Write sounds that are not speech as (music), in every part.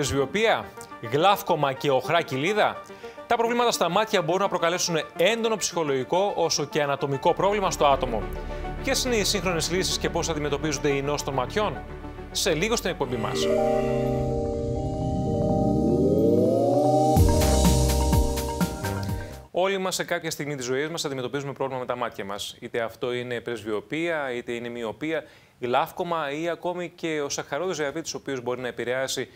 πρεσβειοπία, γλάφκομα και οχρά κοιλίδα, τα προβλήματα στα μάτια μπορούν να προκαλέσουν έντονο ψυχολογικό όσο και ανατομικό πρόβλημα στο άτομο. Ποιες είναι οι σύγχρονες λύσεις και πώς αντιμετωπίζονται οι νόσοι των ματιών, σε λίγο στην εκπομπή μας. Όλοι μας σε κάποια στιγμή της ζωής μας αντιμετωπίζουμε πρόβλημα με τα μάτια μας. Είτε αυτό είναι πρεσβειοπία, είτε είναι μοιοπία, γλάφκομα ή ακόμη και ο σαχαρόδης διαβήτη, ο οποίος μπορεί να επηρεάσει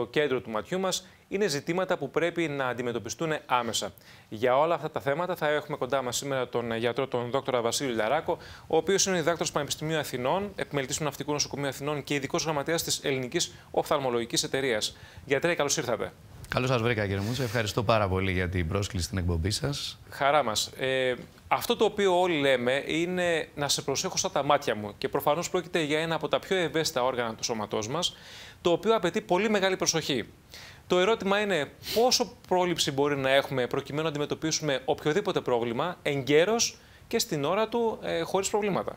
το κέντρο του ματιού μας είναι ζητήματα που πρέπει να αντιμετωπιστούν άμεσα. Για όλα αυτά τα θέματα θα έχουμε κοντά μας σήμερα τον γιατρό, τον Δόκτωρα Βασίλη Λαράκο, ο οποίος είναι διδάκτορο Πανεπιστημίου Αθηνών, επιμελητής του Ναυτικού Νοσοκομείου Αθηνών και ειδικός γραμματέας της Ελληνικής Οφθαλμολογικής Εταιρείας. Γιατρέ, καλώς ήρθατε. Καλώς σας βρήκα, κύριε Μούτσα. Ευχαριστώ πάρα πολύ για την πρόσκληση στην εκπομπή σας. Χαρά μας. Ε, αυτό το οποίο όλοι λέμε είναι να σε προσέχω στα τα μάτια μου. Και προφανώς πρόκειται για ένα από τα πιο ευαίσθητα όργανα του σώματός μας το οποίο απαιτεί πολύ μεγάλη προσοχή. Το ερώτημα είναι πόσο πρόληψη μπορεί να έχουμε προκειμένου να αντιμετωπίσουμε οποιοδήποτε πρόβλημα εγκαίρως και στην ώρα του ε, χωρίς προβλήματα.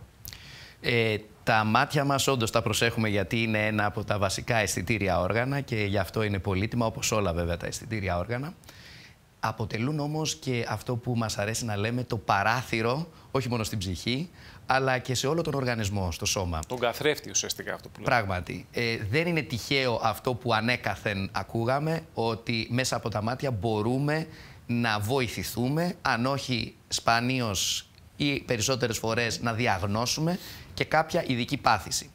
Ε, τα μάτια μας όντως τα προσέχουμε γιατί είναι ένα από τα βασικά αισθητήρια όργανα και γι' αυτό είναι πολύτιμα όπως όλα βέβαια τα αισθητήρια όργανα αποτελούν όμως και αυτό που μας αρέσει να λέμε το παράθυρο, όχι μόνο στην ψυχή, αλλά και σε όλο τον οργανισμό, στο σώμα. Τον καθρέφτη ουσιαστικά αυτό που λέμε. Πράγματι. Ε, δεν είναι τυχαίο αυτό που ανέκαθεν ακούγαμε, ότι μέσα από τα μάτια μπορούμε να βοηθηθούμε, αν όχι σπανίως ή περισσότερες φορές να διαγνώσουμε και κάποια ειδική πάθηση.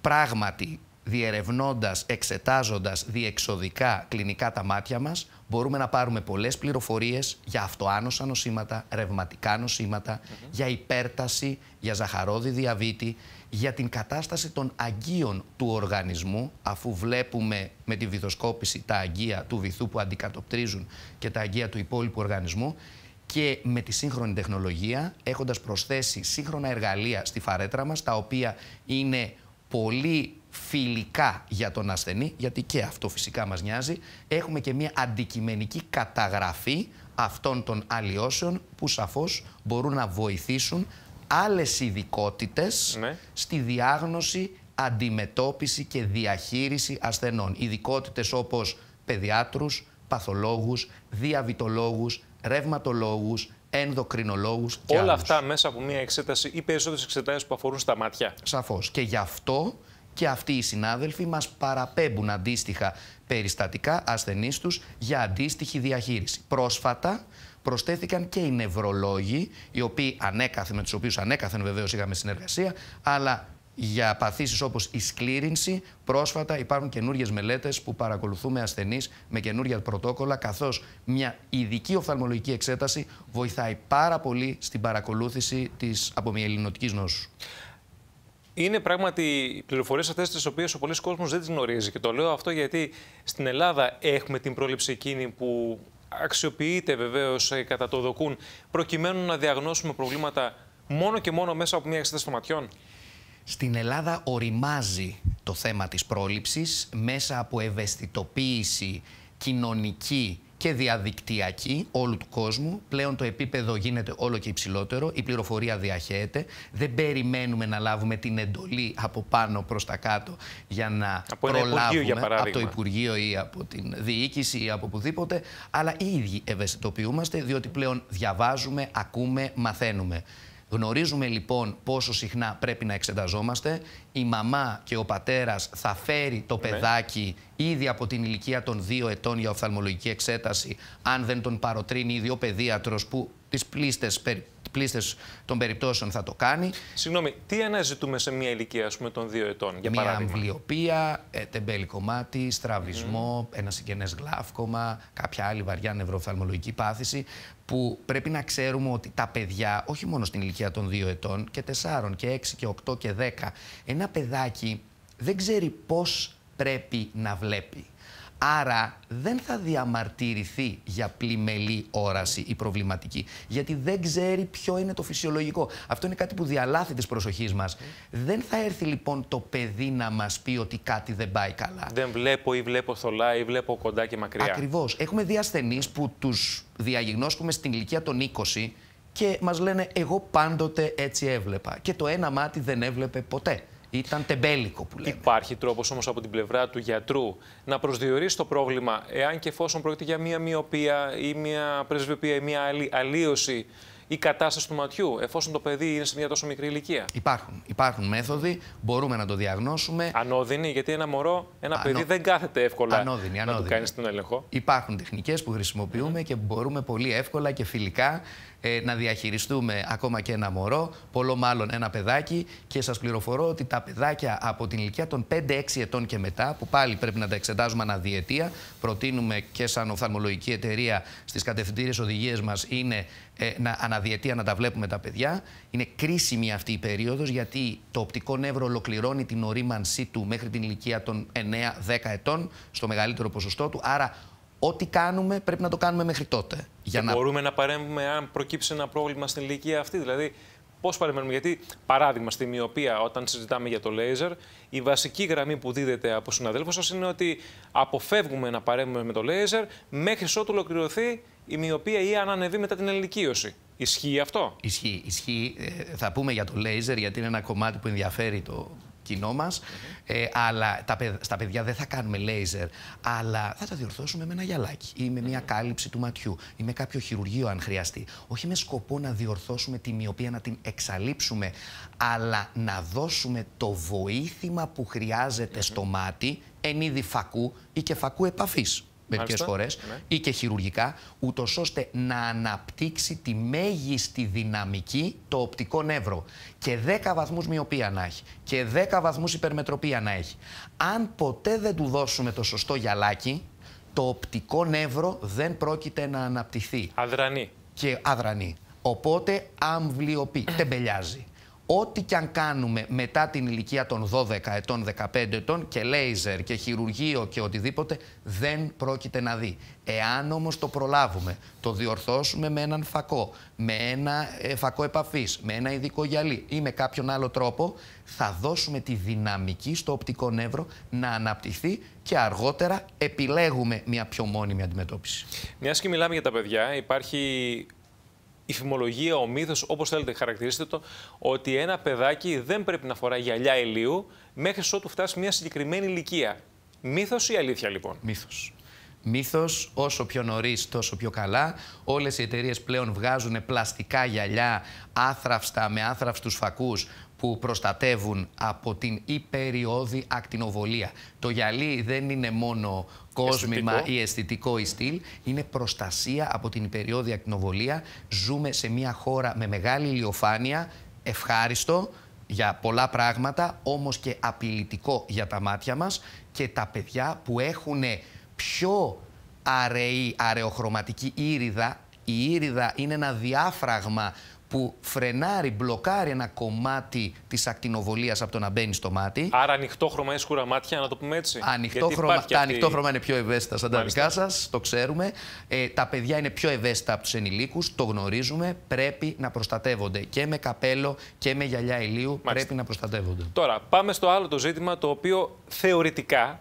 Πράγματι, διερευνώντας, εξετάζοντας διεξοδικά κλινικά τα μάτια μας, μπορούμε να πάρουμε πολλές πληροφορίες για αυτοάνωσα νοσήματα, ρευματικά νοσήματα, για υπέρταση, για ζαχαρόδη διαβήτη, για την κατάσταση των αγκίων του οργανισμού, αφού βλέπουμε με τη βυθοσκόπηση τα αγκία του βυθού που αντικατοπτρίζουν και τα αγγεία του υπόλοιπου οργανισμού και με τη σύγχρονη τεχνολογία, έχοντας προσθέσει σύγχρονα εργαλεία στη φαρέτρα μας, τα οποία είναι πολύ φιλικά για τον ασθενή, γιατί και αυτό φυσικά μας νοιάζει, έχουμε και μια αντικειμενική καταγραφή αυτών των αλλοιώσεων που σαφώς μπορούν να βοηθήσουν άλλες ειδικότητες ναι. στη διάγνωση, αντιμετώπιση και διαχείριση ασθενών. Ειδικότητες όπως παιδιάτρους, παθολόγους, διαβητολόγους, ρευματολόγους, ενδοκρινολόγους και Όλα αυτά μέσα από μια εξέταση ή περισσότερες εξετάσεις που αφορούν στα μάτια. Σαφώς. Και γι' αυτό και αυτοί οι συνάδελφοι μας παραπέμπουν αντίστοιχα περιστατικά ασθενείς τους για αντίστοιχη διαχείριση. Πρόσφατα προσθέθηκαν και οι νευρολόγοι, οι οποίοι ανέκαθεν, με τους οποίους ανέκαθεν βεβαίως είχαμε συνεργασία, αλλά για παθήσεις όπως η σκλήρινση, πρόσφατα υπάρχουν καινούριε μελέτες που παρακολουθούμε ασθενείς με καινούρια πρωτόκολλα, καθώς μια ειδική οφθαλμολογική εξέταση βοηθάει πάρα πολύ στην παρακολούθηση της απομυελινωτικής νόσου είναι πράγματι πληροφορίες αυτές τις οποίες ο πολλής κόσμος δεν τις γνωρίζει. Και το λέω αυτό γιατί στην Ελλάδα έχουμε την πρόληψη εκείνη που αξιοποιείται βεβαίως ε, κατά το δοκούν προκειμένου να διαγνώσουμε προβλήματα μόνο και μόνο μέσα από μια εξέταση των ματιών. Στην Ελλάδα οριμάζει το θέμα της πρόληψης μέσα από ευαισθητοποίηση κοινωνική και διαδικτυακή όλου του κόσμου. Πλέον το επίπεδο γίνεται όλο και υψηλότερο, η πληροφορία διαχέεται. Δεν περιμένουμε να λάβουμε την εντολή από πάνω προς τα κάτω για να προλάβουμε από το Υπουργείο ή από την διοίκηση ή από οπουδήποτε. Αλλά οι ίδιοι ευαισθητοποιούμαστε διότι πλέον διαβάζουμε, ακούμε, μαθαίνουμε. Γνωρίζουμε λοιπόν πόσο συχνά πρέπει να εξεταζόμαστε. Η μαμά και ο πατέρας θα φέρει το ναι. παιδάκι ήδη από την ηλικία των 2 ετών για οφθαλμολογική εξέταση, αν δεν τον παροτρύνει ήδη ο παιδίατρος, που τις πλήστες των περιπτώσεων θα το κάνει. Συγγνώμη, τι αναζητούμε σε μια ηλικία ας πούμε, των 2 ετών, για μια παράδειγμα. Μια αμβλιοπία, ε, τεμπέλικο κομμάτι, στραβισμό, mm. ένα συγγενές γλάφκομα, κάποια άλλη βαριά νευροφθαλμολογική πάθηση που πρέπει να ξέρουμε ότι τα παιδιά, όχι μόνο στην ηλικία των 2 ετών, και 4 και 6 και 8 και 10, ένα παιδάκι δεν ξέρει πώς πρέπει να βλέπει. Άρα δεν θα διαμαρτυρηθεί για πλημελή όραση η προβληματική, γιατί δεν ξέρει ποιο είναι το φυσιολογικό. Αυτό είναι κάτι που διαλάθει τη προσοχή μας. Δεν θα έρθει λοιπόν το παιδί να μας πει ότι κάτι δεν πάει καλά. Δεν βλέπω ή βλέπω θολά ή βλέπω κοντά και μακριά. Ακριβώς. Έχουμε δει ασθενείς που τους διαγνώσκουμε στην ηλικία των 20 και μας λένε εγώ πάντοτε έτσι έβλεπα και το ένα μάτι δεν έβλεπε ποτέ. Ήταν τεμπέλικο που λέμε. Υπάρχει τρόπος όμως από την πλευρά του γιατρού να προσδιορίσει το πρόβλημα, εάν και εφόσον πρόκειται για μία μοιοπία ή μία πρεσβεοπία ή μία αλλίωση ή κατάσταση του ματιού, εφόσον το παιδί είναι σε μια τόσο μικρή ηλικία. Υπάρχουν. Υπάρχουν μέθοδοι, μπορούμε να το διαγνώσουμε. Ανώδυνοι, γιατί ένα μωρό, ένα παιδί δεν κάθεται εύκολα ανώδυνη, ανώδυνη. να κάνεις τον έλεγχο. Υπάρχουν τεχνικές που χρησιμοποιούμε και μπορούμε πολύ εύκολα και φιλικά ε, να διαχειριστούμε ακόμα και ένα μωρό, πολλό μάλλον ένα παιδάκι. Και σας πληροφορώ ότι τα παιδάκια από την ηλικία των 5-6 ετών και μετά, που πάλι πρέπει να τα εξετάζουμε αναδιαιτία, προτείνουμε και σαν οφθαλμολογική εταιρεία στις κατευθυντήριες οδηγίες μας είναι ε, να να τα βλέπουμε τα παιδιά. Είναι κρίσιμη αυτή η περίοδος γιατί το οπτικό νεύρο ολοκληρώνει την ορίμανσή του μέχρι την ηλικία των 9-10 ετών, στο μεγαλύτερο ποσοστό του. Άρα ό,τι κάνουμε πρέπει να το κάνουμε μέχρι τότε. Για να... Μπορούμε να παρέμβουμε αν προκύψει ένα πρόβλημα στην ηλικία αυτή. Δηλαδή, πώς παρεμβαίνουμε. Γιατί, παράδειγμα, στη μοιοπία, όταν συζητάμε για το λέιζερ, η βασική γραμμή που δίδεται από συναδέλφους σας είναι ότι αποφεύγουμε να παρέμβουμε με το λέιζερ μέχρι ότου ολοκληρωθεί η μοιοπία ή αν ανεβεί μετά την ελικίωση. Ισχύει αυτό. Ισχύει. Ισχύει. Ε, θα πούμε για το λέιζερ, γιατί είναι ένα κομμάτι που ενδιαφέρει το, κοινό μας. Ε, αλλά τα, στα παιδιά δεν θα κάνουμε λέιζερ, αλλά θα τα διορθώσουμε με ένα γυαλάκι ή με μια κάλυψη του ματιού ή με κάποιο χειρουργείο αν χρειαστεί. Όχι με σκοπό να διορθώσουμε τη μοιοπία, να την εξαλείψουμε, αλλά να δώσουμε το βοήθημα που χρειαζεται στο μάτι εν είδη φακού ή και φακού επαφής μερικές φορές ναι. ή και χειρουργικά, ούτως ώστε να αναπτύξει τη μέγιστη δυναμική το οπτικό νεύρο. Και 10 βαθμούς μοιοπία να έχει. Και 10 βαθμούς υπερμετροπία να έχει. Αν ποτέ δεν του δώσουμε το σωστό γυαλάκι, το οπτικό νεύρο δεν πρόκειται να αναπτυχθεί. Αδρανή. Και αδρανή. Οπότε αμβλιοποιεί, τεμπελιάζει ό,τι και αν κάνουμε μετά την ηλικία των 12 ετών, 15 ετών και λέιζερ και χειρουργείο και οτιδήποτε δεν πρόκειται να δει. Εάν όμως το προλάβουμε, το διορθώσουμε με έναν φακό, με ένα ε, φακό επαφής, με ένα ειδικό γυαλί ή με κάποιον άλλο τρόπο, θα δώσουμε τη δυναμική στο οπτικό νεύρο να αναπτυχθεί και αργότερα επιλέγουμε μια πιο μόνιμη αντιμετώπιση. Μιας και μιλάμε για τα παιδιά, υπάρχει η ο μύθος, όπως θέλετε, χαρακτηρίστε το, ότι ένα παιδάκι δεν πρέπει να φορά γυαλιά ηλίου μέχρι ότου φτάσει μια συγκεκριμένη ηλικία. Μύθος ή αλήθεια, λοιπόν. Μύθος. Μύθος, όσο πιο νωρίς, τόσο πιο καλά. Όλες οι εταιρείες πλέον βγάζουν πλαστικά γυαλιά, άθραυστα, με άθραυστους φακούς, που προστατεύουν από την υπεριώδη ακτινοβολία. Το γυαλί δεν είναι μόνο κόσμημα ή αισθητικό ή στυλ, είναι προστασία από την υπεριώδη ακτινοβολία. Ζούμε σε μια χώρα με μεγάλη ηλιοφάνεια, ευχάριστο για πολλά πράγματα, όμως και απειλητικό για τα μάτια μας και τα παιδιά που έχουν πιο αραιή, αραιοχρωματική ήριδα, η ήριδα είναι ένα διάφραγμα που φρενάρει, μπλοκάρει ένα κομμάτι της ακτινοβολίας από το να μπαίνει στο μάτι. Άρα χρώμα ή σκούρα μάτια, να το πούμε έτσι. χρώμα, τα ανοιχτόχρωμα είναι πιο ευαίσθητα σαν τα δικά σας, το ξέρουμε. Ε, τα παιδιά είναι πιο ευαίσθητα από τους ενηλίκους, το γνωρίζουμε. Πρέπει να προστατεύονται και με καπέλο και με γυαλιά ηλίου. Πρέπει να προστατεύονται. Τώρα, πάμε στο άλλο το ζήτημα το οποίο θεωρητικά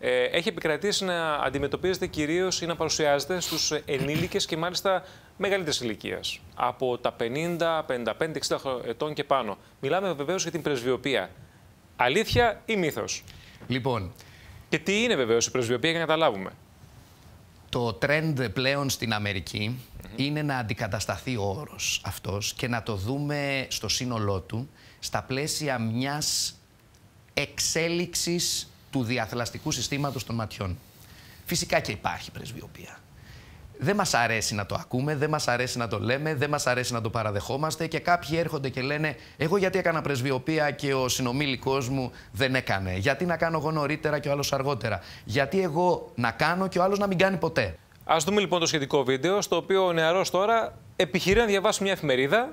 ε, έχει επικρατήσει να αντιμετωπίζεται κυρίως ή να παρουσιάζεται στους ενήλικες και μάλιστα μεγαλύτερης ηλικίας, από τα 50, 55, 60 ετών και πάνω. Μιλάμε βεβαίως για την πρεσβειοποία. Αλήθεια ή μύθος. Λοιπόν. Και τι είναι βεβαίως η πρεσβειοποία για να καταλάβουμε. Το trend πλέον στην αμερικη είναι να αντικατασταθεί ο όρος αυτός και να το δούμε στο σύνολό του στα πλαίσια μιας εξέλιξης του διαθλαστικού συστήματος των ματιών. Φυσικά και υπάρχει πρεσβειοποία δεν μας αρέσει να το ακούμε, δεν μας αρέσει να το λέμε, δεν μας αρέσει να το παραδεχόμαστε και κάποιοι έρχονται και λένε: Εγώ γιατί έκανα πρεσβειοποία και ο συνομήλικός μου δεν έκανε. Γιατί να κάνω εγώ νωρίτερα και ο άλλος αργότερα. Γιατί εγώ να κάνω και ο άλλος να μην κάνει ποτέ. Ας δούμε λοιπόν το σχετικό βίντεο, στο οποίο ο νεαρός τώρα επιχειρεί να διαβάσει μια εφημερίδα.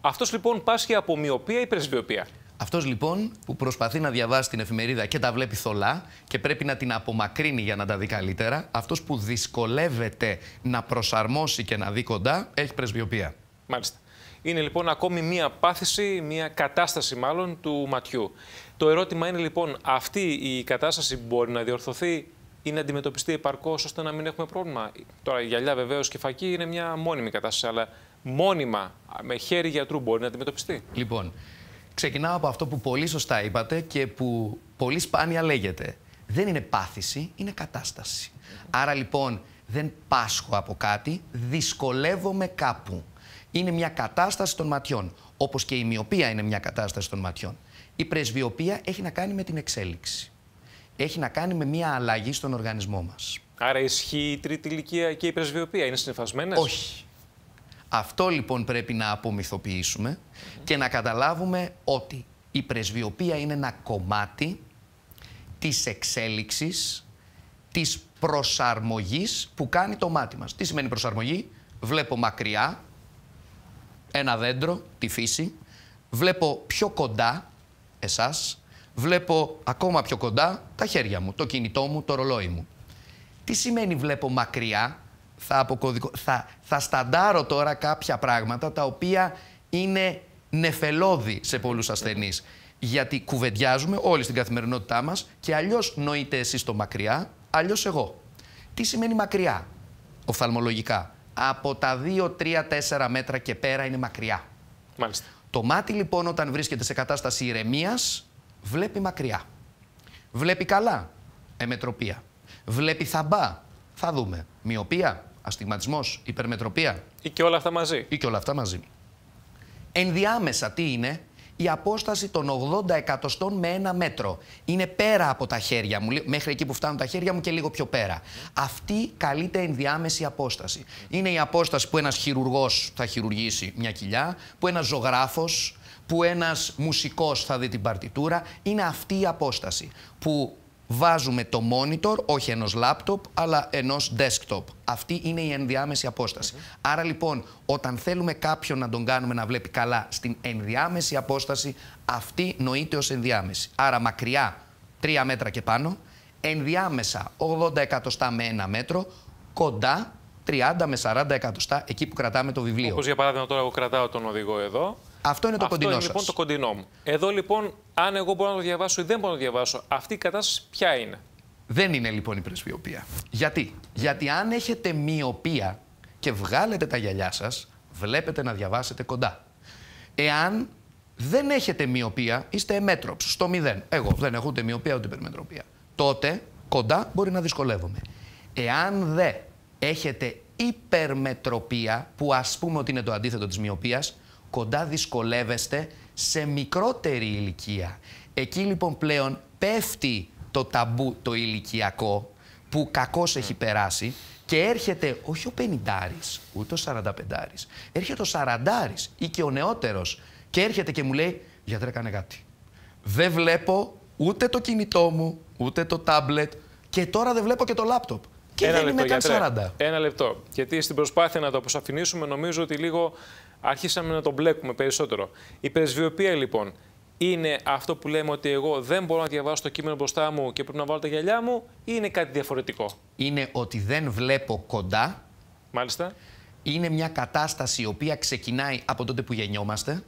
Αυτός λοιπόν πάσχει από μοιοπία ή πρεσβειοποία. Αυτός λοιπόν που προσπαθεί να διαβάσει την εφημερίδα και τα βλέπει θολά και πρέπει να την απομακρύνει για να τα δει καλύτερα, αυτός που δυσκολεύεται να προσαρμόσει και να δει κοντά, έχει πρεσβειοπία. Μάλιστα. Είναι λοιπόν ακόμη μία πάθηση, μία κατάσταση μάλλον του ματιού. Το ερώτημα είναι λοιπόν, αυτή η κατάσταση μπορεί να διορθωθεί ή να αντιμετωπιστεί επαρκώς ώστε να μην έχουμε πρόβλημα. Τώρα, η γυαλιά βεβαίως και φακή είναι μια μόνιμη κατάσταση, αλλά μόνιμα, με χέρι γιατρού μπορεί να αντιμετωπιστεί. Λοιπόν, Ξεκινάω από αυτό που πολύ σωστά είπατε και που πολύ σπάνια λέγεται. Δεν είναι πάθηση, είναι κατάσταση. Άρα λοιπόν δεν πάσχω από κάτι, δυσκολεύομαι κάπου. Είναι μια κατάσταση των ματιών, όπως και η μοιοπία είναι μια κατάσταση των ματιών. Η πρεσβειοπία έχει να κάνει με την εξέλιξη. Έχει να κάνει με μια αλλαγή στον οργανισμό μας. Άρα ισχύει η τρίτη ηλικία και η πρεσβειοπία, είναι συνεφασμένες? Όχι. Αυτό λοιπόν πρέπει να απομυθοποιήσουμε και να καταλάβουμε ότι η πρεσβειοποία είναι ένα κομμάτι της εξέλιξης, της προσαρμογής που κάνει το μάτι μας. Τι σημαίνει προσαρμογή? Βλέπω μακριά ένα δέντρο, τη φύση, βλέπω πιο κοντά εσάς, βλέπω ακόμα πιο κοντά τα χέρια μου, το κινητό μου, το ρολόι μου. Τι σημαίνει βλέπω μακριά, θα, θα, θα σταντάρω τώρα κάποια πράγματα τα οποία είναι νεφελώδη σε πολλούς ασθενείς. Γιατί κουβεντιάζουμε όλοι στην καθημερινότητά μας και αλλιώς νοείτε εσείς το μακριά, αλλιώς εγώ. Τι σημαίνει μακριά, οφθαλμολογικά. Από τα 2, 3, 4 μέτρα και πέρα είναι μακριά. Μάλιστα. Το μάτι λοιπόν όταν βρίσκεται σε κατάσταση ηρεμίας, βλέπει μακριά. Βλέπει καλά, εμετροπία. Βλέπει θαμπά, θα δούμε. Μοιοπία, Αστιγματισμός, υπερμετροπία. Ή και όλα αυτά μαζί. Ή και όλα αυτά μαζί. Ενδιάμεσα τι είναι, η απόσταση των 80 εκατοστών με ένα μέτρο. Είναι πέρα από τα χέρια μου, μέχρι εκεί που φτάνουν τα χέρια μου και λίγο πιο πέρα. Αυτή καλείται ενδιάμεση απόσταση. Είναι η απόσταση που ένας χειρουργός θα χειρουργήσει μια κοιλιά, που ένας ζωγράφος, που ένας μουσικός θα δει την παρτιτούρα. Είναι αυτή η απόσταση που βάζουμε το monitor, όχι ενός laptop, αλλά ενός desktop. Αυτή είναι η ενδιάμεση απόσταση. Άρα λοιπόν, όταν θέλουμε κάποιον να τον κάνουμε να βλέπει καλά στην ενδιάμεση απόσταση, αυτή νοείται ως ενδιάμεση. Άρα μακριά 3 μέτρα και πάνω, ενδιάμεσα 80 εκατοστά με 1 μέτρο, κοντά 30 με 40 εκατοστά εκεί που κρατάμε το βιβλίο. Όπως για παράδειγμα τώρα εγώ κρατάω τον οδηγό εδώ, αυτό είναι το Αυτό κοντινό είναι, λοιπόν το κοντινό μου. Εδώ λοιπόν, αν εγώ μπορώ να το διαβάσω ή δεν μπορώ να το διαβάσω, αυτή η κατάσταση ποια είναι. Δεν είναι λοιπόν η πρεσβειοπία. Γιατί, Γιατί αν έχετε μοιοπία και βγάλετε τα γυαλιά σας, βλέπετε να διαβάσετε κοντά. Εάν δεν έχετε μοιοπία, είστε εμέτροψ, στο μηδέν. Εγώ δεν έχω ούτε μοιοπία ούτε υπερμετροπία. Τότε κοντά μπορεί να δυσκολεύομαι. Εάν δεν έχετε υπερμετροπία, που ας πούμε ότι είναι το αντίθετο της μοιοπίας, κοντά δυσκολεύεστε σε μικρότερη ηλικία. Εκεί λοιπόν πλέον πέφτει το ταμπού το ηλικιακό που κακώς ναι. έχει περάσει και έρχεται όχι ο 50 ούτε ο 45 έρχεται ο 40 ή και ο νεότερος και έρχεται και μου λέει γιατρέ κάνε κάτι. Δεν βλέπω ούτε το κινητό μου, ούτε το τάμπλετ και τώρα δεν βλέπω και το λάπτοπ. Και Ένα δεν λεπτό, είμαι καν 40. Ένα λεπτό. Γιατί στην προσπάθεια να το αποσαφηνίσουμε νομίζω ότι λίγο άρχισαμε να τον μπλέκουμε περισσότερο. Η πρεσβειοποία λοιπόν είναι αυτό που λέμε ότι εγώ δεν μπορώ να διαβάσω το κείμενο μπροστά μου και πρέπει να βάλω τα γυαλιά μου ή είναι κάτι διαφορετικό. Είναι ότι δεν βλέπω κοντά. Μάλιστα. Είναι μια κατάσταση η οποία ξεκινάει από τότε που γεννιόμαστε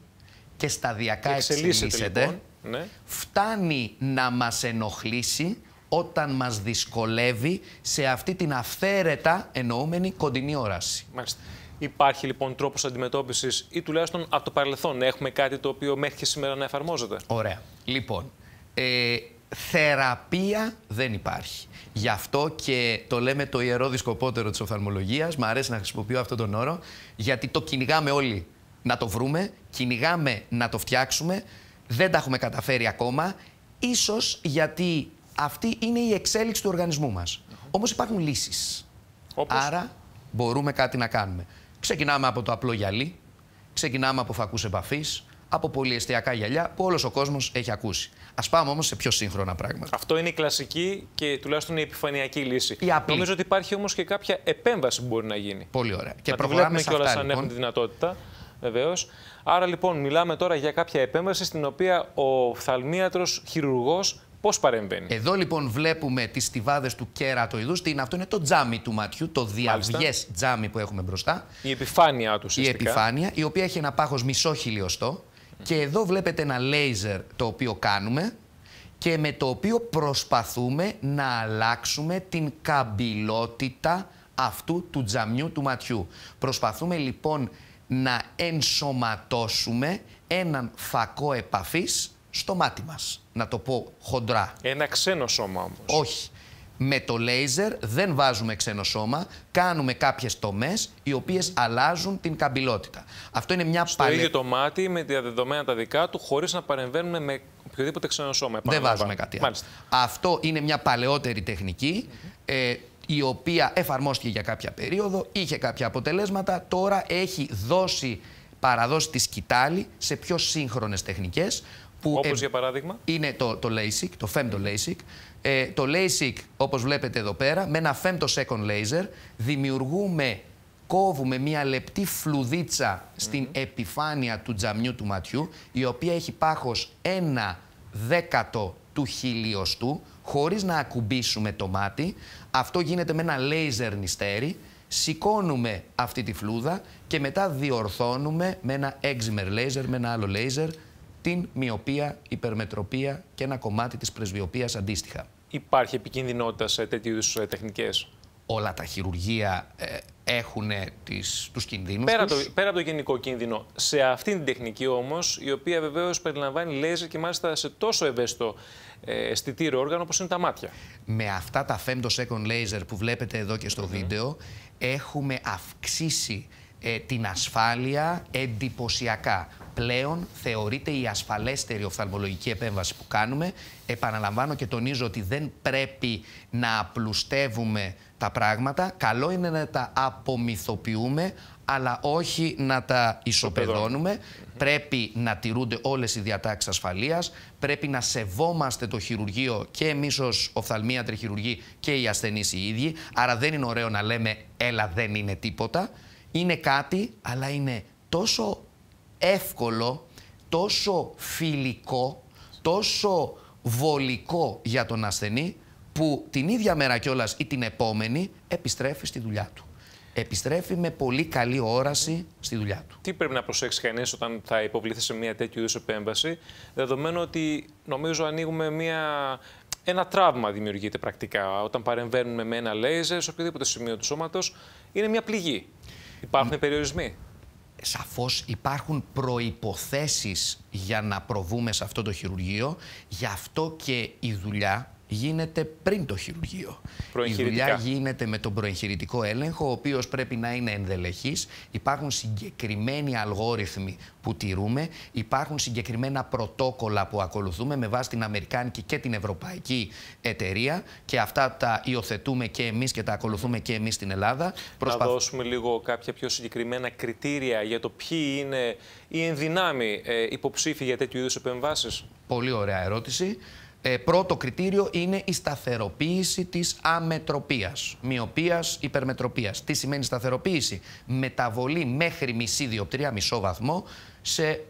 και σταδιακά και εξελίσσεται. Λοιπόν, ναι. Φτάνει να μας ενοχλήσει όταν μας δυσκολεύει σε αυτή την αυθαίρετα εννοούμενη κοντινή όραση. Μάλιστα. Υπάρχει λοιπόν τρόπος αντιμετώπισης ή τουλάχιστον από το παρελθόν έχουμε κάτι το οποίο μέχρι και σήμερα να εφαρμόζεται. Ωραία. Λοιπόν, ε, θεραπεία δεν υπάρχει. Γι' αυτό και το λέμε το ιερό δισκοπότερο της οφθαλμολογίας. Μ' αρέσει να χρησιμοποιώ αυτόν τον όρο, γιατί το κυνηγάμε όλοι να το βρούμε, κυνηγάμε να το φτιάξουμε. Δεν τα έχουμε καταφέρει ακόμα. Ίσως γιατί αυτή είναι η εξέλιξη του οργανισμού μας. Όμως υπάρχουν λύσεις. Άρα μπορούμε κάτι να κάνουμε. Ξεκινάμε από το απλό γυαλί, ξεκινάμε από φακούς επαφής, από πολυεστιακά γυαλιά που όλος ο κόσμος έχει ακούσει. Ας πάμε όμως σε πιο σύγχρονα πράγματα. Αυτό είναι η κλασική και τουλάχιστον η επιφανειακή λύση. Νομίζω ότι υπάρχει όμως και κάποια επέμβαση που μπορεί να γίνει. Πολύ ωραία. Και να προχωράμε βλέπουμε αυτά, αν έχουν λοιπόν. τη δυνατότητα. Βεβαίως. Άρα λοιπόν, μιλάμε τώρα για κάποια επέμβαση στην οποία ο φθαλμίατρος χειρουργός Πώς παρεμβαίνει. Εδώ λοιπόν βλέπουμε τις στιβάδες του κέρατοειδού. Τι είναι αυτό, είναι το τζάμι του ματιού, το διαβιές τζάμι που έχουμε μπροστά. Η επιφάνεια του ουσιαστικά. Η επιφάνεια, η οποία έχει ένα πάχος μισό χιλιοστό. Και εδώ βλέπετε ένα λέιζερ το οποίο κάνουμε και με το οποίο προσπαθούμε να αλλάξουμε την καμπυλότητα αυτού του τζαμιού του ματιού. Προσπαθούμε λοιπόν να ενσωματώσουμε έναν φακό επαφής στο μάτι μας. Να το πω χοντρά. Ένα ξένο σώμα όμως. Όχι. Με το λέιζερ δεν βάζουμε ξένο σώμα, κάνουμε κάποιες τομές οι οποίες αλλάζουν την καμπυλότητα. Αυτό είναι μια Στο παλε... ίδιο το μάτι με τα τα δικά του χωρίς να παρεμβαίνουμε με οποιοδήποτε ξένο σώμα. Δεν βάζουμε κάτι άλλο. Αυτό είναι μια παλαιότερη τεχνική. Ε, η οποία εφαρμόστηκε για κάποια περίοδο, είχε κάποια αποτελέσματα, τώρα έχει δώσει παραδώσει τη σκητάλη σε πιο σύγχρονες τεχνικές ε, όπως για παράδειγμα. Είναι το, το LASIK, το femto LASIK. Ε, το LASIK, όπως βλέπετε εδώ πέρα, με ένα femto second laser δημιουργούμε κόβουμε μια λεπτή φλουδίτσα στην mm επιφάνεια του τζαμιού του ματιού, η οποία έχει πάχος ένα δέκατο του χιλιοστού, χωρίς να ακουμπήσουμε το μάτι. Αυτό γίνεται με ένα laser νηστέρι. Σηκώνουμε αυτή τη φλούδα και μετά διορθώνουμε με ένα έξιμερ λέιζερ, με ένα άλλο λέιζερ, την μοιοπία, υπερμετροπία και ένα κομμάτι της πρεσβειοποίας αντίστοιχα. Υπάρχει επικίνδυνοτητα σε τέτοιου είδους ε, τεχνικές. Όλα τα χειρουργεία ε, έχουν τις, τους κινδύνους πέρα Το, πέρα από το γενικό κίνδυνο, σε αυτή την τεχνική όμως, η οποία βεβαίως περιλαμβάνει λέιζερ και μάλιστα σε τόσο ευαίσθητο ε, αισθητήριο όργανο όπως είναι τα μάτια. Με αυτά τα femtosecond laser που βλέπετε εδώ και στο βίντεο, έχουμε αυξήσει ε, την ασφάλεια εντυπωσιακά. Πλέον θεωρείται η ασφαλέστερη οφθαλμολογική επέμβαση που κάνουμε. Επαναλαμβάνω και τονίζω ότι δεν πρέπει να απλουστεύουμε τα πράγματα. Καλό είναι να τα απομυθοποιούμε, αλλά όχι να τα ισοπεδώνουμε. Πρέπει να τηρούνται όλες οι διατάξεις ασφαλείας, πρέπει να σεβόμαστε το χειρουργείο και εμείς ως οφθαλμίατροι χειρουργοί και οι ασθενείς οι ίδιοι. Άρα δεν είναι ωραίο να λέμε «έλα δεν είναι τίποτα» είναι κάτι, αλλά είναι τόσο εύκολο, τόσο φιλικό, τόσο βολικό για τον ασθενή, που την ίδια μέρα κιόλας ή την επόμενη επιστρέφει στη δουλειά του. Επιστρέφει με πολύ καλή όραση στη δουλειά του. Τι πρέπει να προσέξει κανείς όταν θα υποβληθεί σε μια τέτοιου είδους επέμβαση, δεδομένου ότι νομίζω ανοίγουμε μια ένα τραύμα δημιουργείται πρακτικά. Όταν παρεμβαίνουμε με ένα λέιζερ σε οποιοδήποτε σημείο του σώματος, είναι μια πληγή. Υπάρχουν περιορισμοί. Σαφώς υπάρχουν προϋποθέσεις για να προβούμε σε αυτό το χειρουργείο. Γι' αυτό και η δουλειά γίνεται πριν το χειρουργείο. Η δουλειά γίνεται με τον προεγχειρητικό έλεγχο, ο οποίος πρέπει να είναι ενδελεχής. Υπάρχουν συγκεκριμένοι αλγόριθμοι που τηρούμε, υπάρχουν συγκεκριμένα πρωτόκολλα που ακολουθούμε με βάση την Αμερικάνικη και την Ευρωπαϊκή εταιρεία και αυτά τα υιοθετούμε και εμείς και τα ακολουθούμε και εμείς στην Ελλάδα. Να Προσπαθ... δώσουμε λίγο κάποια πιο συγκεκριμένα κριτήρια για το ποιοι είναι οι ενδυνάμοι ε, υποψήφοι για τέτοιου είδους επεμβάσεις. Πολύ ωραία ερώτηση. Ε, πρώτο κριτήριο είναι η σταθεροποίηση της αμετροπίας, μοιοπίας, υπερμετροπίας. Τι σημαίνει σταθεροποίηση? Μεταβολή μέχρι μισή διοπτρία, μισό βαθμό, σε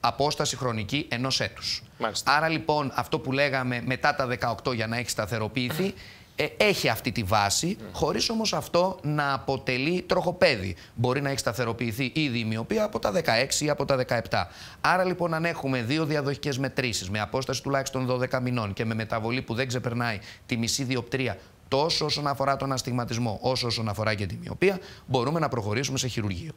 απόσταση χρονική ενός έτους. Άρα λοιπόν αυτό που λέγαμε μετά τα 18 για να έχει σταθεροποιηθεί ε, έχει αυτή τη βάση, mm. χωρίς όμως αυτό να αποτελεί τροχοπέδι. Μπορεί να έχει σταθεροποιηθεί ήδη η μοιοπία από τα 16 ή από τα 17. Άρα λοιπόν, αν έχουμε δύο διαδοχικές μετρήσεις με απόσταση τουλάχιστον 12 μηνών και με μεταβολή που δεν ξεπερνάει τη μισή διοπτρία τόσο όσον αφορά τον αστιγματισμό, όσο όσον αφορά και τη μοιοπία, μπορούμε να προχωρήσουμε σε χειρουργείο.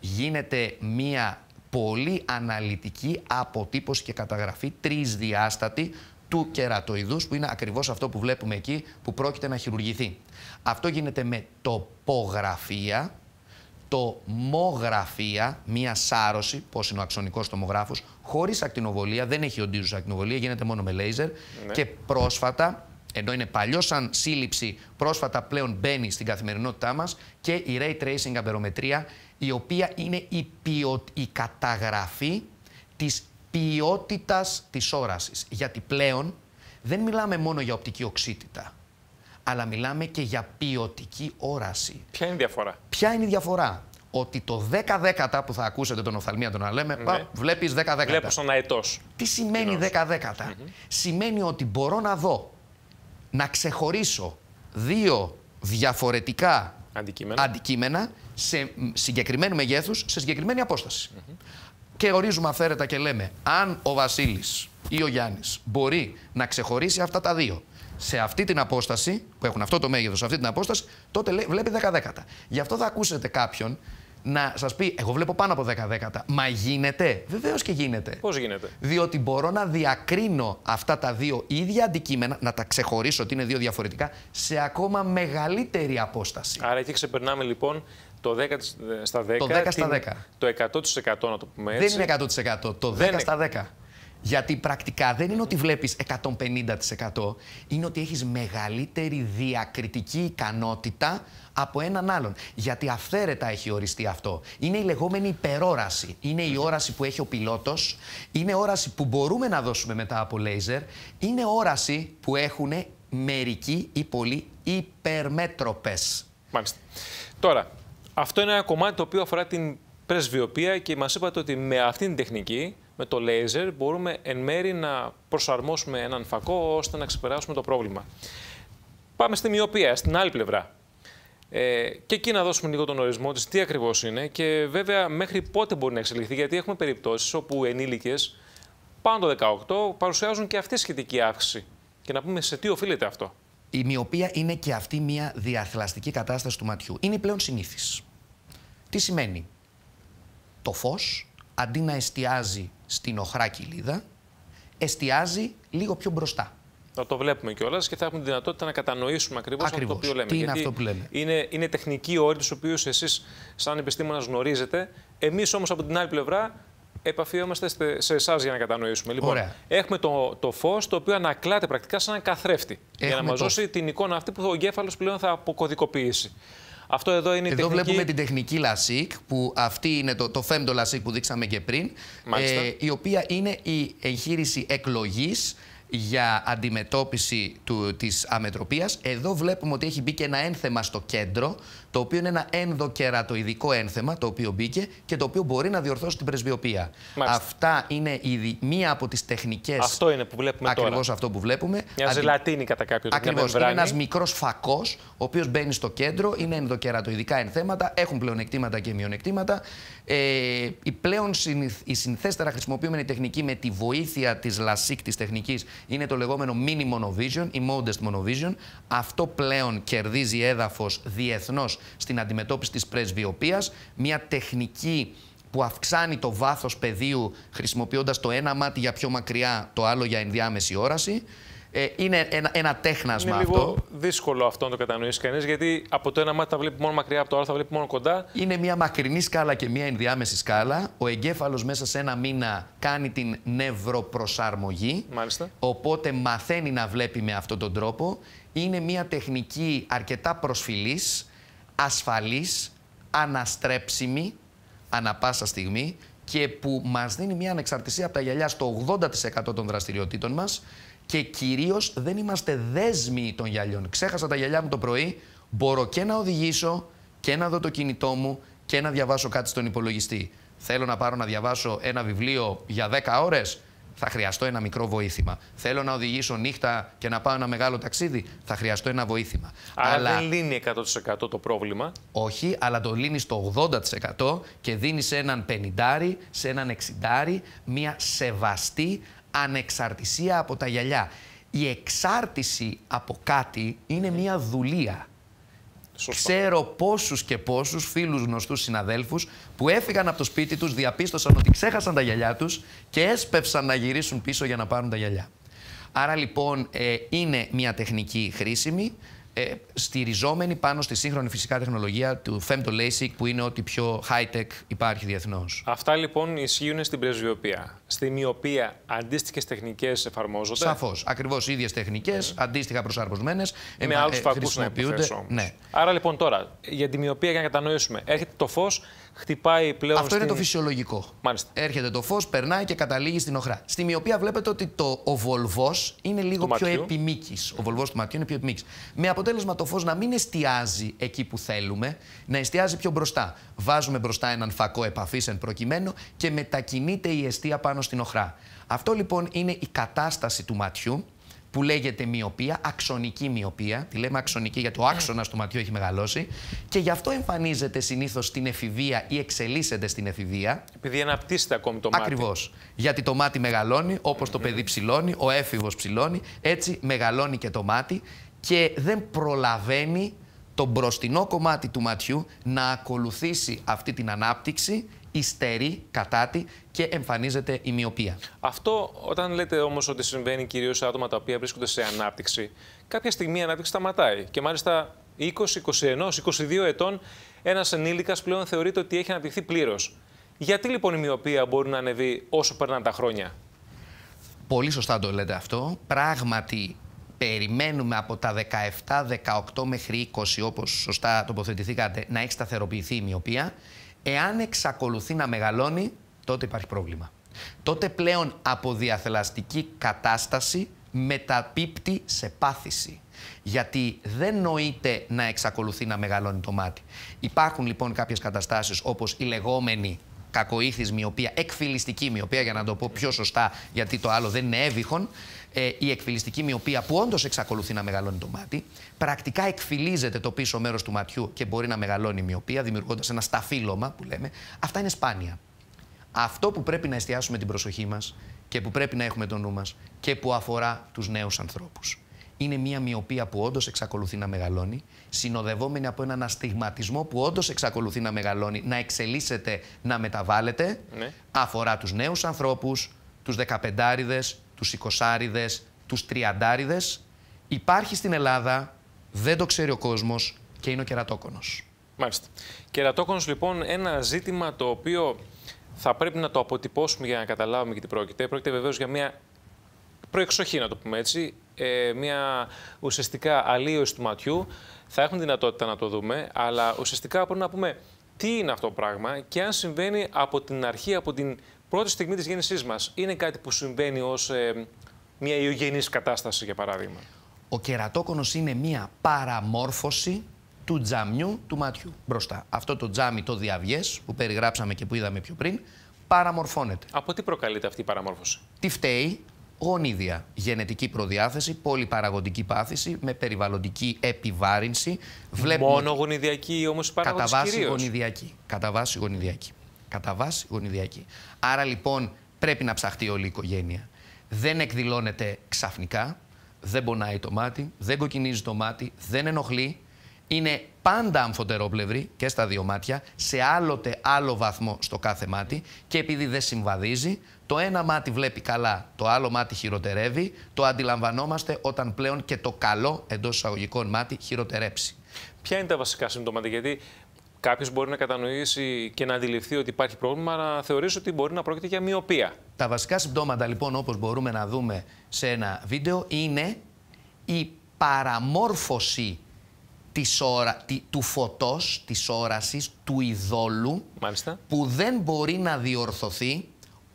Γίνεται μία πολύ αναλυτική αποτύπωση και καταγραφή τρισδιάστατη του κερατοειδούς που είναι ακριβώς αυτό που βλέπουμε εκεί που πρόκειται να χειρουργηθεί. Αυτό γίνεται με τοπογραφία, τομογραφία, μία σάρωση, πώς είναι ο αξονικός τομογράφος, χωρίς ακτινοβολία, δεν έχει οντίζουσα ακτινοβολία, γίνεται μόνο με λέιζερ ναι. και πρόσφατα ενώ είναι παλιό σαν σύλληψη, πρόσφατα πλέον μπαίνει στην καθημερινότητά μας και η Ray Tracing Αμπερομετρία, η οποία είναι η, ποιο... η καταγραφή της Ποιότητας της όρασης. Γιατί πλέον δεν μιλάμε μόνο για οπτική οξύτητα, αλλά μιλάμε και για ποιοτική όραση. Ποια είναι η διαφορά. Ποια είναι η διαφορά. Ότι το 10 δέκατα που θα ακούσετε τον οφθαλμία τον να λέμε, ναι. πα, βλέπεις 10 δέκατα. Βλέπω στον αετός. Τι σημαίνει 10 δέκατα. Σημαίνει ότι μπορώ να δω, να ξεχωρίσω δύο διαφορετικά αντικείμενα, αντικείμενα σε συγκεκριμένου μεγέθους, σε συγκεκριμένη απόσταση και ορίζουμε αυθαίρετα και λέμε αν ο Βασίλης ή ο Γιάννης μπορεί να ξεχωρίσει αυτά τα δύο σε αυτή την απόσταση, που έχουν αυτό το μέγεθος, σε αυτή την απόσταση, τότε βλέπει 10 δέκατα. Γι' αυτό θα ακούσετε κάποιον να σας πει: Εγώ βλέπω πάνω από 10 δέκατα. Μα γίνεται. Βεβαίως και γίνεται. Πώς γίνεται. Διότι μπορώ να διακρίνω αυτά τα δύο ίδια αντικείμενα, να τα ξεχωρίσω ότι είναι δύο διαφορετικά, σε ακόμα μεγαλύτερη απόσταση. Άρα εκεί ξεπερνάμε λοιπόν το 10 στα 10. Το 10 στα 10. Το 100% να το πούμε έτσι. Δεν είναι 100%. Το 10 δεν στα 10. Γιατί πρακτικά δεν είναι ότι βλέπεις 150%, είναι ότι έχεις μεγαλύτερη διακριτική ικανότητα από έναν άλλον. Γιατί αυθαίρετα έχει οριστεί αυτό. Είναι η λεγόμενη υπερόραση. Είναι η όραση που έχει ο πιλότος, είναι όραση που μπορούμε να δώσουμε μετά από λέιζερ, είναι όραση που έχουν μερικοί ή πολλοί υπερμέτροπες. Μάλιστα. Τώρα, αυτό είναι ένα κομμάτι το οποίο αφορά την πρεσβειοποία και μας είπατε ότι με αυτή την τεχνική, με το laser, μπορούμε εν μέρη να προσαρμόσουμε έναν φακό ώστε να ξεπεράσουμε το πρόβλημα. Πάμε στη μοιοπία, στην άλλη πλευρά. Ε, και εκεί να δώσουμε λίγο τον ορισμό της, τι ακριβώς είναι και βέβαια μέχρι πότε μπορεί να εξελιχθεί, γιατί έχουμε περιπτώσεις όπου ενήλικες πάνω το 18 παρουσιάζουν και αυτή σχετική αύξηση. Και να πούμε σε τι οφείλεται αυτό η μοιοπία είναι και αυτή μια διαθλαστική κατάσταση του ματιού. Είναι πλέον συνήθις. Τι σημαίνει. Το φως, αντί να εστιάζει στην οχρά κοιλίδα, εστιάζει λίγο πιο μπροστά. Θα το βλέπουμε κιόλας και θα έχουμε τη δυνατότητα να κατανοήσουμε ακριβώς αυτό το οποίο λέμε. Τι είναι αυτό που λέμε. Είναι, είναι τεχνικοί όροι, τους οποίους εσείς, σαν επιστήμονας, γνωρίζετε. Εμείς όμως από την άλλη πλευρά επαφιόμαστε σε εσάς για να κατανοήσουμε. Λοιπόν, έχουμε το, το φως το οποίο ανακλάται πρακτικά σαν έναν καθρέφτη. για να μα δώσει την εικόνα αυτή που ο εγκέφαλος πλέον θα αποκωδικοποιήσει. Αυτό εδώ είναι η τεχνική. Εδώ βλέπουμε την τεχνική LASIK, που αυτή είναι το, το φέμπτο LASIK που δείξαμε και πριν. Ε, η οποία είναι η εγχείρηση εκλογής για αντιμετώπιση του, της αμετροπίας. Εδώ βλέπουμε ότι έχει μπει και ένα ένθεμα στο κέντρο, το οποίο είναι ένα ενδοκερατοειδικό ένθεμα, το οποίο μπήκε και το οποίο μπορεί να διορθώσει την πρεσβειοπία. Αυτά είναι μία από τις τεχνικές... Αυτό είναι που βλέπουμε ακριβώς τώρα. αυτό που βλέπουμε. Μια ζελατίνη κατά κάποιο τρόπο. Ακριβώς. Είναι ένας μικρός φακός, ο οποίος μπαίνει στο κέντρο, είναι ενδοκερατοειδικά ενθέματα, έχουν πλεονεκτήματα και μειονεκτήματα. Ε, η πλέον η συνθέστερα χρησιμοποιούμενη τεχνική με τη βοήθεια της λασίκ της τεχνικής είναι το λεγόμενο mini monovision ή modest monovision. Αυτό πλέον κερδίζει έδαφος διεθνώς στην αντιμετώπιση της πρεσβειοποίας. Μια τεχνική που αυξάνει το βάθος πεδίου χρησιμοποιώντας το ένα μάτι για πιο μακριά, το άλλο για ενδιάμεση όραση. Ε, είναι ένα, ένα τέχνασμα είναι αυτό. Είναι δύσκολο αυτό να το κατανοήσει κανείς, γιατί από το ένα μάτι θα βλέπει μόνο μακριά, από το άλλο θα βλέπει μόνο κοντά. Είναι μια μακρινή σκάλα και μια ενδιάμεση σκάλα. Ο εγκέφαλος μέσα σε ένα μήνα κάνει την νευροπροσαρμογή. Μάλιστα. Οπότε μαθαίνει να βλέπει με αυτόν τον τρόπο. Είναι μια τεχνική αρκετά προσφυλής, ασφαλής, αναστρέψιμη ανα πάσα στιγμή και που μας δίνει μια ανεξαρτησία από τα γυαλιά στο 80% των δραστηριοτήτων μας και κυρίως δεν είμαστε δέσμοι των γυαλιών. Ξέχασα τα γυαλιά μου το πρωί. Μπορώ και να οδηγήσω και να δω το κινητό μου και να διαβάσω κάτι στον υπολογιστή. Θέλω να πάρω να διαβάσω ένα βιβλίο για 10 ώρες. Θα χρειαστώ ένα μικρό βοήθημα. Θέλω να οδηγήσω νύχτα και να πάω ένα μεγάλο ταξίδι. Θα χρειαστώ ένα βοήθημα. αλλά δεν λύνει 100% το πρόβλημα. Όχι, αλλά το λύνει στο 80% και δίνεις σε έναν 50, σε έναν 60, μια σεβαστή ανεξαρτησία από τα γυαλιά. Η εξάρτηση από κάτι είναι ναι. μια δουλεία. Ξέρω πόσους και πόσους φίλους γνωστούς συναδέλφους που έφυγαν από το σπίτι τους, διαπίστωσαν ότι ξέχασαν τα γυαλιά τους και έσπευσαν να γυρίσουν πίσω για να πάρουν τα γυαλιά. Άρα λοιπόν ε, είναι μια τεχνική χρήσιμη ε, στηριζόμενοι πάνω στη σύγχρονη φυσικά τεχνολογία του Femto LASIK που είναι ό,τι πιο high-tech υπάρχει διεθνώς. Αυτά λοιπόν ισχύουν στην πρεσβειοποία. Στη μοιοπία αντίστοιχες τεχνικές εφαρμόζονται. Σαφώς. Ακριβώς οι ίδιες τεχνικές, ναι. αντίστοιχα προσαρμοσμένες. Με άλλους ε, φακούς να χρησιμοποιούνται. Ναι. Άρα λοιπόν τώρα, για τη μοιοπία για να κατανοήσουμε, έρχεται το φως αυτό είναι το φυσιολογικό. Έρχεται το φως, περνάει και καταλήγει στην οχρά. Στη οποία βλέπετε ότι το, ο βολβό είναι λίγο πιο επιμήκης. Ο βολβό του ματιού είναι πιο επιμήκης. Με αποτέλεσμα το φως να μην εστιάζει εκεί που θέλουμε, να εστιάζει πιο μπροστά. Βάζουμε μπροστά έναν φακό επαφής εν προκειμένου και μετακινείται η αιστεία πάνω στην οχρά. Αυτό λοιπόν είναι η κατάσταση του ματιού που λέγεται μοιοπία, αξονική μοιοπία. Τη λέμε αξονική γιατί ο ναι. άξονας του ματιού έχει μεγαλώσει. Και γι' αυτό εμφανίζεται συνήθως στην εφηβεία ή εξελίσσεται στην εφηβεία. Επειδή αναπτύσσεται ακόμη το μάτι. Ακριβώς. Γιατί το μάτι μεγαλώνει, όπως το ναι. παιδί ψηλώνει, ο έφηβος ψηλώνει. Έτσι μεγαλώνει και το μάτι και δεν προλαβαίνει το μπροστινό κομμάτι του ματιού να ακολουθήσει αυτή την ανάπτυξη υστερεί κατάτη και εμφανίζεται η μοιοπία. Αυτό όταν λέτε όμως ότι συμβαίνει κυρίως σε άτομα τα οποία βρίσκονται σε ανάπτυξη, κάποια στιγμή η ανάπτυξη σταματάει και μάλιστα 20, 21, 22 ετών ένας ενήλικας πλέον θεωρείται ότι έχει αναπτυχθεί πλήρως. Γιατί λοιπόν η μοιοπία μπορεί να ανεβεί όσο περνάνε τα χρόνια. Πολύ σωστά το λέτε αυτό. Πράγματι περιμένουμε από τα 17, 18 μέχρι 20, όπως σωστά τοποθετηθήκατε, να έχει σταθεροποιηθεί η μοιοπία. Εάν εξακολουθεί να μεγαλώνει, τότε υπάρχει πρόβλημα. Τότε πλέον από διαθελαστική κατάσταση μεταπίπτει σε πάθηση. Γιατί δεν νοείται να εξακολουθεί να μεγαλώνει το μάτι. Υπάρχουν λοιπόν κάποιες καταστάσεις όπως η λεγόμενη κακοήθη μοιοπία, εκφυλιστική μοιοπία για να το πω πιο σωστά γιατί το άλλο δεν είναι έβυχον, ε, η εκφυλιστική μοιοπία που όντως εξακολουθεί να μεγαλώνει το μάτι. Πρακτικά εκφυλίζεται το πίσω μέρος του ματιού και μπορεί να μεγαλώνει η μοιοπία, δημιουργώντας ένα σταφύλωμα που λέμε. Αυτά είναι σπάνια. Αυτό που πρέπει να εστιάσουμε την προσοχή μας και που πρέπει να έχουμε το νου μας και που αφορά τους νέους ανθρώπους. Είναι μια μοιοπία που όντως εξακολουθεί να μεγαλώνει, συνοδευόμενη από έναν αστιγματισμό που όντως εξακολουθεί να μεγαλώνει, να εξελίσσεται, να μεταβάλλεται. Ναι. Αφορά τους νέους ανθρώπους, τους δεκαπεντάριδες. Τους 20 του 30 Υπάρχει στην Ελλάδα, δεν το ξέρει ο κόσμος, και είναι ο κερατόκονος. Μάλιστα. Κερατόκονος, λοιπόν ένα ζήτημα το οποίο θα πρέπει να το αποτυπώσουμε για να καταλάβουμε γιατί πρόκειται. Πρόκειται βεβαίως για μια προεξοχή, να το πούμε έτσι, ε, μια ουσιαστικά αλλίωση του ματιού. Θα έχουμε δυνατότητα να το δούμε, αλλά ουσιαστικά πρέπει να πούμε τι είναι αυτό το πράγμα και αν συμβαίνει από την αρχή, από την πρώτη στιγμή της γέννησής μας, είναι κάτι που συμβαίνει ως ε, μια υγιεινή κατάσταση, για παράδειγμα. Ο κερατόκονος είναι μια παραμόρφωση του τζαμιού του μάτιου μπροστά. Αυτό το τζάμι το διαβιές που περιγράψαμε και που είδαμε πιο πριν παραμορφώνεται. Από τι προκαλείται αυτή η παραμόρφωση? Τι φταίει? Γονίδια, γενετική προδιάθεση, πολυπαραγωγική πάθηση με περιβαλλοντική επιβάρυνση. Βλέπουμε Μόνο γονιδιακή όμως. η Κατά βάση Κατά βάση γονιδιακή. Κατά βάση γονιδιακή. Άρα λοιπόν πρέπει να ψαχτεί όλη η οικογένεια. Δεν εκδηλώνεται ξαφνικά, δεν πονάει το μάτι, δεν κοκκινίζει το μάτι, δεν ενοχλεί. Είναι πάντα αμφωτερόπλευρη και στα δύο μάτια, σε άλλοτε άλλο βαθμό στο κάθε μάτι και επειδή δεν συμβαδίζει, το ένα μάτι βλέπει καλά, το άλλο μάτι χειροτερεύει, το αντιλαμβανόμαστε όταν πλέον και το καλό εντός εισαγωγικών μάτι χειροτερέψει. Ποια είναι τα βασικά συμπτώματα, γιατί Κάποιος μπορεί να κατανοήσει και να αντιληφθεί ότι υπάρχει πρόβλημα, να θεωρήσει ότι μπορεί να πρόκειται για μοιοπία. Τα βασικά συμπτώματα, λοιπόν, όπως μπορούμε να δούμε σε ένα βίντεο, είναι η παραμόρφωση της του φωτός, της όρασης, του ειδόλου Μάλιστα. που δεν μπορεί να διορθωθεί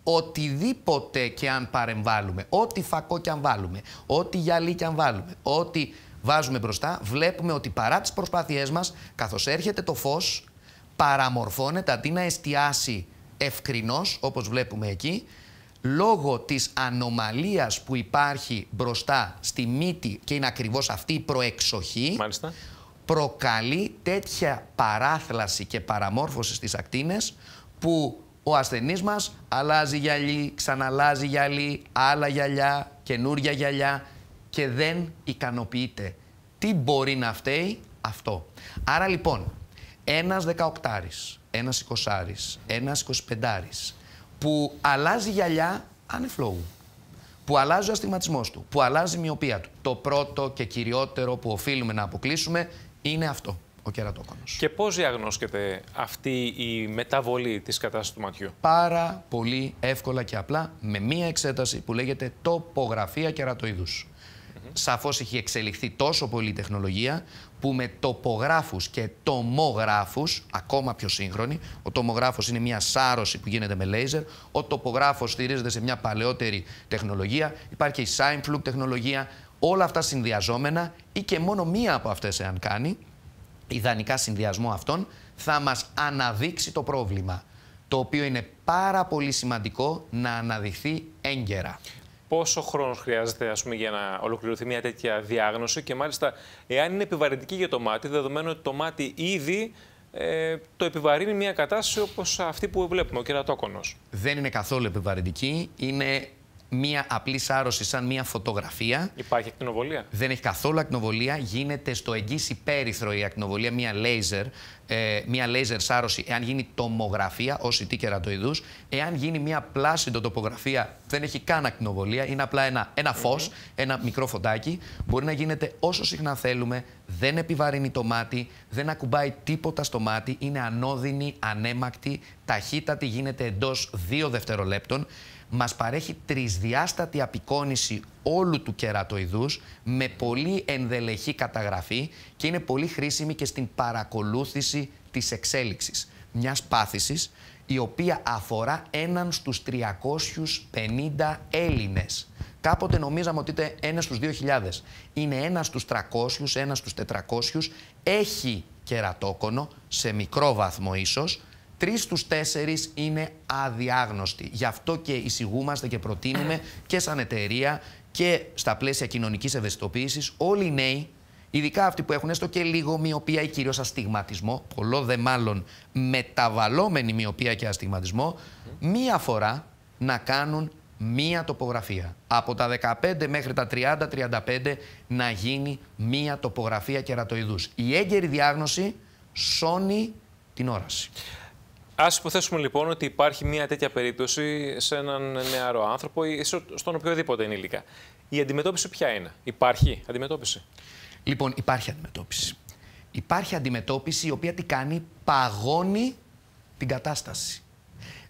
οτιδήποτε και αν παρεμβάλλουμε, ό,τι φακό και αν βάλουμε, ό,τι γυαλί και αν βάλουμε, ό,τι βάζουμε μπροστά, βλέπουμε ότι παρά τις προσπάθειές μας, καθώς έρχεται το φως, παραμορφώνεται αντί να εστιάσει ευκρινώς, όπως βλέπουμε εκεί, λόγω της ανομαλίας που υπάρχει μπροστά στη μύτη και είναι ακριβώς αυτή η προεξοχή, προκαλεί τέτοια παράθλαση και παραμόρφωση στις ακτίνες που ο ασθενής μας αλλάζει γυαλί, ξαναλάζει γυαλί, άλλα γυαλιά, καινούρια γυαλιά, και δεν ικανοποιείται. Τι μπορεί να φταίει αυτό. Άρα λοιπόν, ένας 18άρης, 20 20άρης, ένας που αλλάζει γυαλιά ανεφλόγου, που αλλάζει ο αστιγματισμός του, που αλλάζει η μοιοπία του. Το πρώτο και κυριότερο που οφείλουμε να αποκλείσουμε είναι αυτό, ο κερατόκονος. Και πώς διαγνώσκεται αυτή η μεταβολή της κατάστασης του ματιού. Πάρα πολύ εύκολα και απλά με μία εξέταση που λέγεται τοπογραφία κερατοειδούς. Mm-hmm. Σαφώς Σαφώ έχει εξελιχθεί τόσο πολύ η τεχνολογία που με τοπογράφους και τομογράφους, ακόμα πιο σύγχρονοι, ο τομογράφος είναι μια σάρωση που γίνεται με λέιζερ, ο τοπογράφος στηρίζεται σε μια παλαιότερη τεχνολογία, υπάρχει και η flug τεχνολογία, όλα αυτά συνδυαζόμενα ή και μόνο μία από αυτές, εάν κάνει, ιδανικά συνδυασμό αυτών, θα μας αναδείξει το πρόβλημα το οποίο είναι πάρα πολύ σημαντικό να αναδειχθεί έγκαιρα πόσο χρόνος χρειάζεται ας για να ολοκληρωθεί μια τέτοια διάγνωση και μάλιστα εάν είναι επιβαρυντική για το μάτι, δεδομένου ότι το μάτι ήδη ε, το επιβαρύνει μια κατάσταση όπως αυτή που βλέπουμε, ο κερατόκονος. Δεν είναι καθόλου επιβαρυντική, είναι μία απλή σάρωση σαν μία φωτογραφία. Υπάρχει ακτινοβολία. Δεν έχει καθόλου ακτινοβολία. Γίνεται στο εγγύς υπέρυθρο η ακτινοβολία, μία λέιζερ, ε, μία λέιζερ σάρωση, εάν γίνει τομογραφία, όσοι τι είδου. Εάν γίνει μία πλάσιντο τοπογραφία, δεν έχει καν ακτινοβολία. Είναι απλά ένα, ένα φως, ένα μικρό φωτάκι. Μπορεί να γίνεται όσο συχνά θέλουμε. Δεν επιβαρύνει το μάτι, δεν ακουμπάει τίποτα στο μάτι. Είναι ανώδυνη, ανέμακτη, ταχύτατη, γίνεται εντός 2 δευτερολέπτων μας παρέχει τρισδιάστατη απεικόνηση όλου του κερατοειδούς με πολύ ενδελεχή καταγραφή και είναι πολύ χρήσιμη και στην παρακολούθηση της εξέλιξης μιας πάθησης η οποία αφορά έναν στους 350 Έλληνες. Κάποτε νομίζαμε ότι ήταν ένας στους 2.000. Είναι ένας στους 300, ένας στους 400. Έχει κερατόκονο, σε μικρό βαθμό ίσως, Τρεις στους τέσσερις είναι αδιάγνωστοι. Γι' αυτό και εισηγούμαστε και προτείνουμε και σαν εταιρεία και στα πλαίσια κοινωνικής ευαισθητοποίησης, όλοι οι νέοι, ειδικά αυτοί που έχουν έστω και λίγο μοιοπία ή κυρίως αστιγματισμό, πολλό δε μάλλον μεταβαλλόμενη μοιοπία και αστιγματισμό, μία φορά να κάνουν μία τοπογραφία. Από τα 15 μέχρι τα 30-35 να γίνει μία τοπογραφία κερατοειδούς. Η έγκαιρη διάγνωση σώνει την όραση. Ας υποθέσουμε λοιπόν ότι υπάρχει μια τέτοια περίπτωση σε έναν νεαρό άνθρωπο ή στον οποιοδήποτε ενήλικα. Η αντιμετώπιση ποια είναι, Υπάρχει αντιμετώπιση. Λοιπόν, υπάρχει αντιμετώπιση. Υπάρχει αντιμετώπιση η οποία τι κάνει, παγώνει την κατάσταση.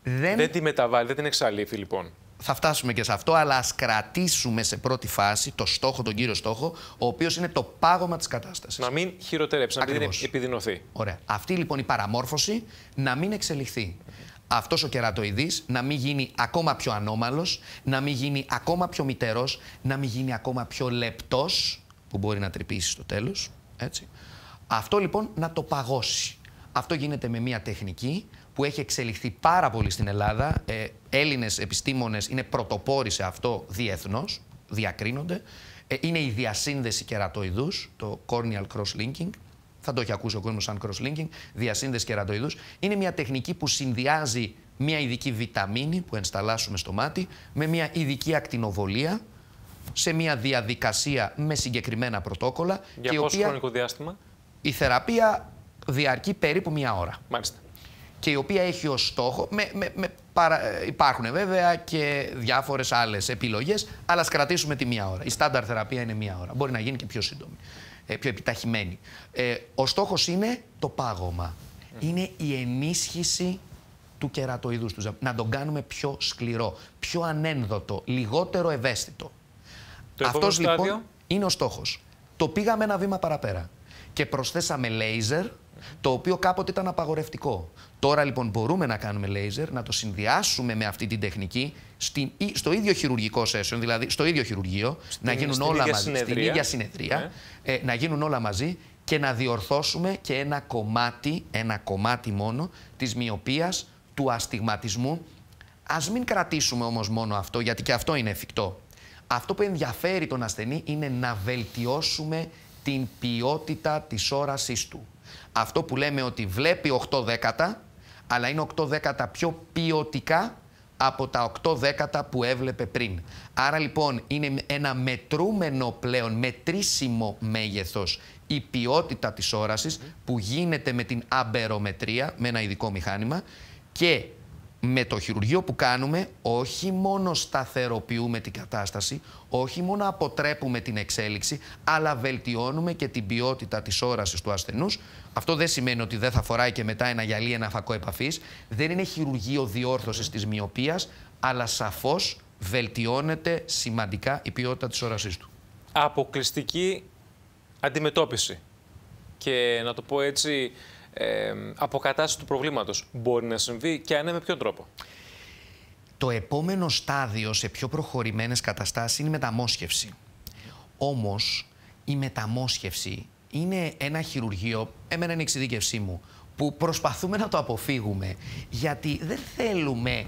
Δεν, δεν τη μεταβάλλει, δεν την εξαλείφει λοιπόν θα φτάσουμε και σε αυτό, αλλά ας κρατήσουμε σε πρώτη φάση το στόχο, τον κύριο στόχο, ο οποίος είναι το πάγωμα της κατάστασης. Να μην χειροτερέψει, να μην επιδεινωθεί. Ωραία. Αυτή λοιπόν η παραμόρφωση να μην εξελιχθεί. Αυτός ο κερατοειδής να μην γίνει ακόμα πιο ανώμαλος, να μην γίνει ακόμα πιο μητερός, να μην γίνει ακόμα πιο λεπτός, που μπορεί να τρυπήσει στο τέλος, Αυτό λοιπόν να το παγώσει. Αυτό γίνεται με μία τεχνική, που έχει εξελιχθεί πάρα πολύ στην Ελλάδα. Ε, Έλληνες επιστήμονες είναι πρωτοπόροι σε αυτό διεθνώς, διακρίνονται. Ε, είναι η διασύνδεση κερατοειδούς, το corneal cross-linking. Θα το έχει ακούσει ο κόσμος σαν cross-linking, διασύνδεση κερατοειδούς. Είναι μια τεχνική που συνδυάζει μια ειδική βιταμίνη που ενσταλάσσουμε στο μάτι με μια ειδική ακτινοβολία σε μια διαδικασία με συγκεκριμένα πρωτόκολλα. Για πόσο οποία... χρονικό διάστημα? Η θεραπεία διαρκεί περίπου μία ώρα. Μάλιστα και η οποία έχει ως στόχο, με, με, με ε, υπάρχουν βέβαια και διάφορες άλλες επιλογές, αλλά ας κρατήσουμε τη μία ώρα. Η στάνταρ θεραπεία είναι μία ώρα. Μπορεί να γίνει και πιο σύντομη, ε, πιο επιταχυμένη. Ε, ο στόχος είναι το πάγωμα. Είναι η ενίσχυση του κερατοειδούς τους Να τον κάνουμε πιο σκληρό, πιο ανένδοτο, λιγότερο ευαίσθητο. Το Αυτός λοιπόν, στάδιο. λοιπόν είναι ο στόχος. Το πήγαμε ένα βήμα παραπέρα και προσθέσαμε λέιζερ, το οποίο κάποτε ήταν απαγορευτικό. Τώρα λοιπόν μπορούμε να κάνουμε λέιζερ, να το συνδυάσουμε με αυτή την τεχνική στην, στο ίδιο χειρουργικό session, δηλαδή στο ίδιο χειρουργείο, στην, να γίνουν όλα μαζί, συνεδρία. στην ίδια συνεδρία, ναι. ε, να γίνουν όλα μαζί και να διορθώσουμε και ένα κομμάτι, ένα κομμάτι μόνο της μοιοπίας, του αστιγματισμού. Ας μην κρατήσουμε όμως μόνο αυτό, γιατί και αυτό είναι εφικτό. Αυτό που ενδιαφέρει τον ασθενή είναι να βελτιώσουμε την ποιότητα της όρασής του. Αυτό που λέμε ότι βλέπει 8 δέκατα, αλλά είναι 8 δέκατα πιο ποιοτικά από τα 8 δέκατα που έβλεπε πριν. Άρα λοιπόν είναι ένα μετρούμενο πλέον, μετρήσιμο μέγεθος η ποιότητα της όρασης που γίνεται με την αμπερομετρία, με ένα ειδικό μηχάνημα και με το χειρουργείο που κάνουμε όχι μόνο σταθεροποιούμε την κατάσταση, όχι μόνο αποτρέπουμε την εξέλιξη, αλλά βελτιώνουμε και την ποιότητα της όρασης του ασθενούς. Αυτό δεν σημαίνει ότι δεν θα φοράει και μετά ένα γυαλί, ένα φακό επαφής. Δεν είναι χειρουργείο διόρθωσης της μοιοπίας, αλλά σαφώς βελτιώνεται σημαντικά η ποιότητα της όρασής του. Αποκλειστική αντιμετώπιση. Και να το πω έτσι, ε, αποκατάσταση του προβλήματος. Μπορεί να συμβεί και αν ναι, με ποιον τρόπο. Το επόμενο στάδιο σε πιο προχωρημένες καταστάσεις είναι η μεταμόσχευση. Όμως η μεταμόσχευση είναι ένα χειρουργείο, εμένα είναι η εξειδίκευσή μου, που προσπαθούμε να το αποφύγουμε γιατί δεν θέλουμε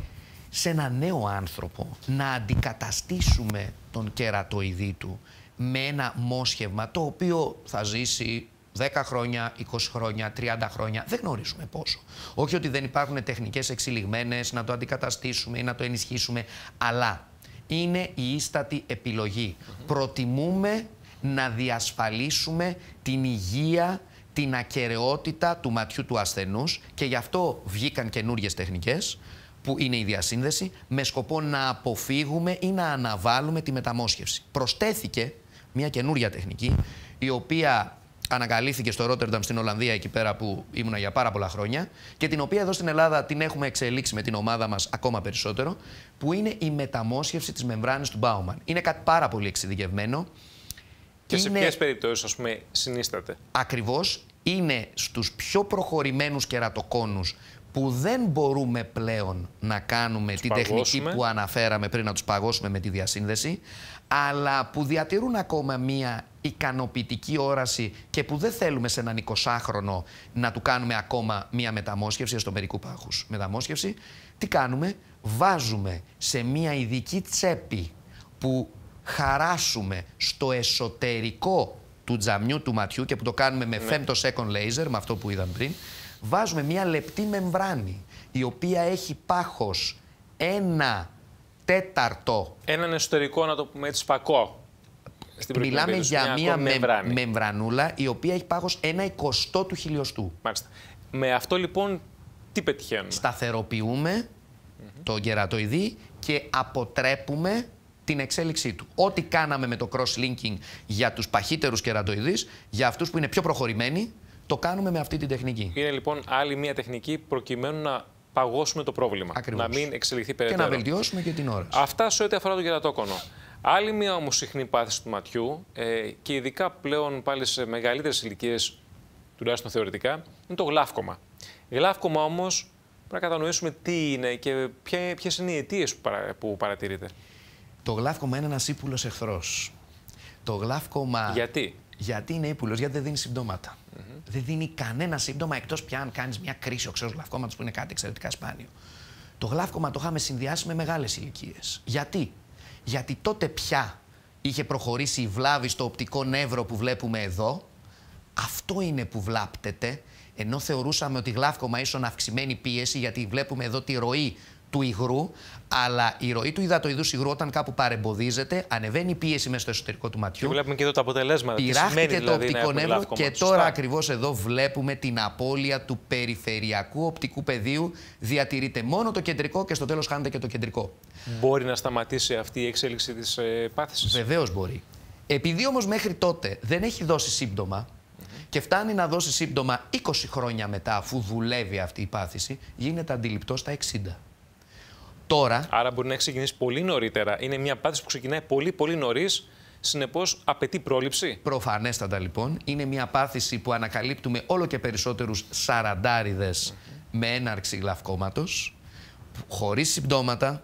σε ένα νέο άνθρωπο να αντικαταστήσουμε τον κερατοειδή του με ένα μόσχευμα το οποίο θα ζήσει 10 χρόνια, 20 χρόνια, 30 χρόνια. Δεν γνωρίζουμε πόσο. Όχι ότι δεν υπάρχουν τεχνικές εξυλιγμένες, να το αντικαταστήσουμε ή να το ενισχύσουμε, αλλά είναι η ίστατη επιλογή. Προτιμούμε να διασφαλίσουμε την υγεία την ακαιρεότητα του ματιού του ασθενούς και γι' αυτό βγήκαν καινούριε τεχνικές που είναι η διασύνδεση με σκοπό να αποφύγουμε ή να αναβάλουμε τη μεταμόσχευση. Προστέθηκε μια καινούρια τεχνική η οποία ανακαλύφθηκε στο Ρότερνταμ στην Ολλανδία, εκεί πέρα που ήμουνα για πάρα πολλά χρόνια και την οποία εδώ στην Ελλάδα την έχουμε εξελίξει με την ομάδα μας ακόμα περισσότερο, που είναι η μεταμόσχευση της μεμβράνης του Μπάουμαν. Είναι κάτι πάρα πολύ εξειδικευμένο. Και σε ποιες περιπτώσεις, ας πούμε, συνίσταται. Ακριβώς είναι στους πιο προχωρημένους κερατοκόνους που δεν μπορούμε πλέον να κάνουμε την τεχνική που αναφέραμε πριν, να τους παγώσουμε με τη διασύνδεση, αλλά που διατηρούν ακόμα μία ικανοποιητική όραση και που δεν θέλουμε σε έναν 20χρονο να του κάνουμε ακόμα μία μεταμόσχευση, στο μερικού πάχους μεταμόσχευση, τι κάνουμε, βάζουμε σε μία ειδική τσέπη που χαράσουμε στο εσωτερικό του τζαμιού του ματιού και που το κάνουμε με ναι. femtosecond laser, με αυτό που είδαμε πριν, βάζουμε μία λεπτή μεμβράνη η οποία έχει πάχος ένα τέταρτο. Έναν εσωτερικό, να το πούμε έτσι, σπακό. Στην Μιλάμε για μία με, μεμβρανούλα η οποία έχει πάγος ένα εικοστό του χιλιοστού. Μάλιστα. Με αυτό λοιπόν τι πετυχαίνουμε. Σταθεροποιούμε mm -hmm. το και αποτρέπουμε την εξέλιξή του. Ό,τι κάναμε με το cross-linking για τους παχύτερους κερατοειδείς, για αυτούς που είναι πιο προχωρημένοι, το κάνουμε με αυτή την τεχνική. Είναι λοιπόν άλλη μία τεχνική προκειμένου να παγώσουμε το πρόβλημα. Να μην εξελιχθεί περαιτέρω. Και να βελτιώσουμε και την ώρα. Αυτά σε ό,τι αφορά το κερατόκονο. Άλλη μία όμως συχνή πάθηση του ματιού ε, και ειδικά πλέον πάλι σε μεγαλύτερες ηλικίες, τουλάχιστον θεωρητικά, είναι το γλάφκομα. Γλάφκομα όμως πρέπει να κατανοήσουμε τι είναι και ποιες είναι οι αιτίες που, παρα, παρατηρείτε. Το γλάφκομα είναι ένας ύπουλος εχθρός. Το γλάφκομα. Γιατί? Γιατί είναι ύπουλος, γιατί δεν δίνει συμπτώματα. Δεν δίνει κανένα σύμπτωμα εκτός πια αν κάνεις μια κρίση οξέω γλαυκόματο που είναι κάτι εξαιρετικά σπάνιο. Το γλαύκομα το είχαμε συνδυάσει με μεγάλες ηλικίες. Γιατί? Γιατί τότε πια είχε προχωρήσει η βλάβη στο οπτικό νεύρο που βλέπουμε εδώ. Αυτό είναι που βλάπτεται. Ενώ θεωρούσαμε ότι γλαύκομα ίσον αυξημένη πίεση, γιατί βλέπουμε εδώ τη ροή του υγρού, αλλά η ροή του υδατοειδούς υγρού, όταν κάπου παρεμποδίζεται, ανεβαίνει η πίεση μέσα στο εσωτερικό του ματιού. Και βλέπουμε και εδώ τα αποτελέσματα. Πειράχτηκε το δηλαδή οπτικό νεύρο και τώρα ακριβώς εδώ βλέπουμε την απώλεια του περιφερειακού οπτικού πεδίου. Διατηρείται μόνο το κεντρικό και στο τέλος χάνεται και το κεντρικό. Μπορεί να σταματήσει αυτή η εξέλιξη της ε, πάθησης. Βεβαίως μπορεί. Επειδή όμως μέχρι τότε δεν έχει δώσει σύμπτωμα, και φτάνει να δώσει σύμπτωμα 20 χρόνια μετά, αφού δουλεύει αυτή η πάθηση, γίνεται αντιληπτό στα 60 τώρα. Άρα μπορεί να έχει ξεκινήσει πολύ νωρίτερα. Είναι μια πάθηση που ξεκινάει πολύ, πολύ νωρίς. Συνεπώς, απαιτεί πρόληψη. Προφανέστατα λοιπόν. Είναι μια πάθηση που ανακαλύπτουμε όλο και περισσότερους σαραντάριδες mm με έναρξη λαυκόματο, χωρίς συμπτώματα,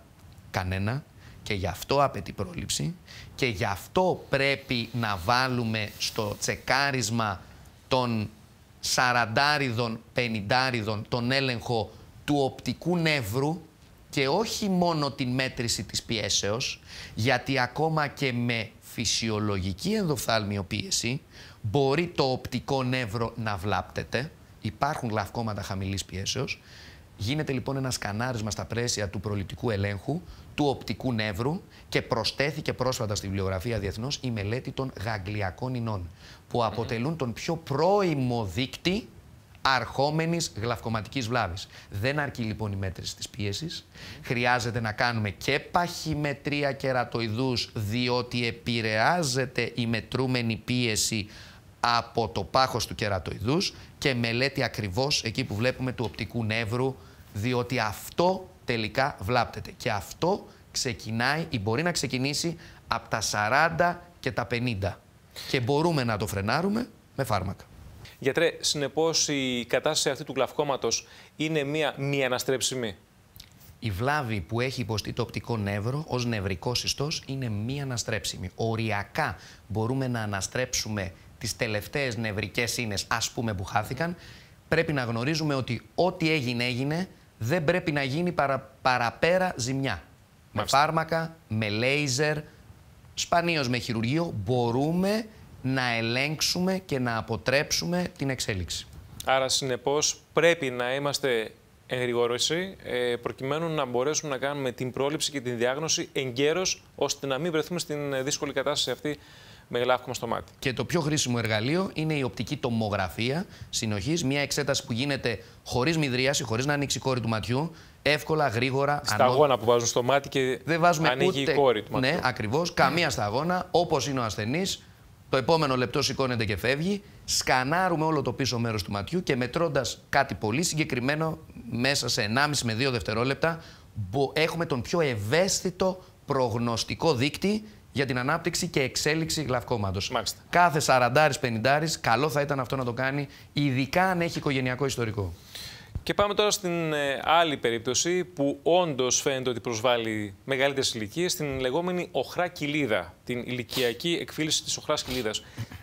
κανένα. Και γι' αυτό απαιτεί πρόληψη. Και γι' αυτό πρέπει να βάλουμε στο τσεκάρισμα των σαραντάριδων, πενιντάριδων, τον έλεγχο του οπτικού νεύρου, και όχι μόνο την μέτρηση της πιέσεως, γιατί ακόμα και με φυσιολογική πίεση, μπορεί το οπτικό νεύρο να βλάπτεται, υπάρχουν λαυκόματα χαμηλής πιέσεως, γίνεται λοιπόν ένα σκανάρισμα στα πρέσια του προληπτικού ελέγχου του οπτικού νεύρου και προστέθηκε πρόσφατα στη βιβλιογραφία διεθνώς η μελέτη των γαγκλιακών ινών, που αποτελούν τον πιο πρώιμο δείκτη αρχόμενης γλαυκοματική βλάβης. Δεν αρκεί λοιπόν η μέτρηση της πίεσης. Χρειάζεται να κάνουμε και παχυμετρία κερατοειδούς, διότι επηρεάζεται η μετρούμενη πίεση από το πάχος του κερατοειδούς και μελέτη ακριβώς, εκεί που βλέπουμε του οπτικού νεύρου, διότι αυτό τελικά βλάπτεται. Και αυτό ξεκινάει ή μπορεί να ξεκινήσει από τα 40 και τα 50. Και μπορούμε να το φρενάρουμε με φάρμακα. Γιατρέ, συνεπώς η κατάσταση αυτή του κλαυκόματο είναι μία μη αναστρέψιμη. Η βλάβη που έχει υποστεί το οπτικό νεύρο ως νευρικό ιστό είναι μη αναστρέψιμη. Οριακά μπορούμε να αναστρέψουμε τις τελευταίες νευρικές ίνε, ας πούμε, που χάθηκαν. Πρέπει να γνωρίζουμε ότι ό,τι έγινε, έγινε. Δεν πρέπει να γίνει παραπέρα ζημιά. Με φάρμακα, με λέιζερ, σπανίως με χειρουργείο μπορούμε να ελέγξουμε και να αποτρέψουμε την εξέλιξη. Άρα, συνεπώς, πρέπει να είμαστε εγρηγόρωση, ε, προκειμένου να μπορέσουμε να κάνουμε την πρόληψη και την διάγνωση εγκαίρως, ώστε να μην βρεθούμε στην ε, δύσκολη κατάσταση αυτή με γλάφκομα στο μάτι. Και το πιο χρήσιμο εργαλείο είναι η οπτική τομογραφία συνοχής, μια εξέταση που γίνεται χωρίς μηδρίαση, χωρίς να ανοίξει η κόρη του ματιού. Εύκολα, γρήγορα. Στα ανώ... που βάζουν στο μάτι και Δεν βάζουμε ανοίγει ούτε... η κόρη του ναι, ματιού. Ναι, ακριβώς. Καμία σταγόνα, όπως είναι ο ασθενής, το επόμενο λεπτό σηκώνεται και φεύγει. Σκανάρουμε όλο το πίσω μέρος του ματιού και μετρώντας κάτι πολύ συγκεκριμένο μέσα σε 1,5 με 2 δευτερόλεπτα, έχουμε τον πιο ευαίσθητο προγνωστικό δείκτη για την ανάπτυξη και εξέλιξη γλαυκόματο. Κάθε 40-50, καλό θα ήταν αυτό να το κάνει, ειδικά αν έχει οικογενειακό ιστορικό. Και πάμε τώρα στην ε, άλλη περίπτωση που όντως φαίνεται ότι προσβάλλει μεγαλύτερες ηλικίες, την λεγόμενη οχρά κοιλίδα, την ηλικιακή εκφύληση της οχράς κοιλίδας.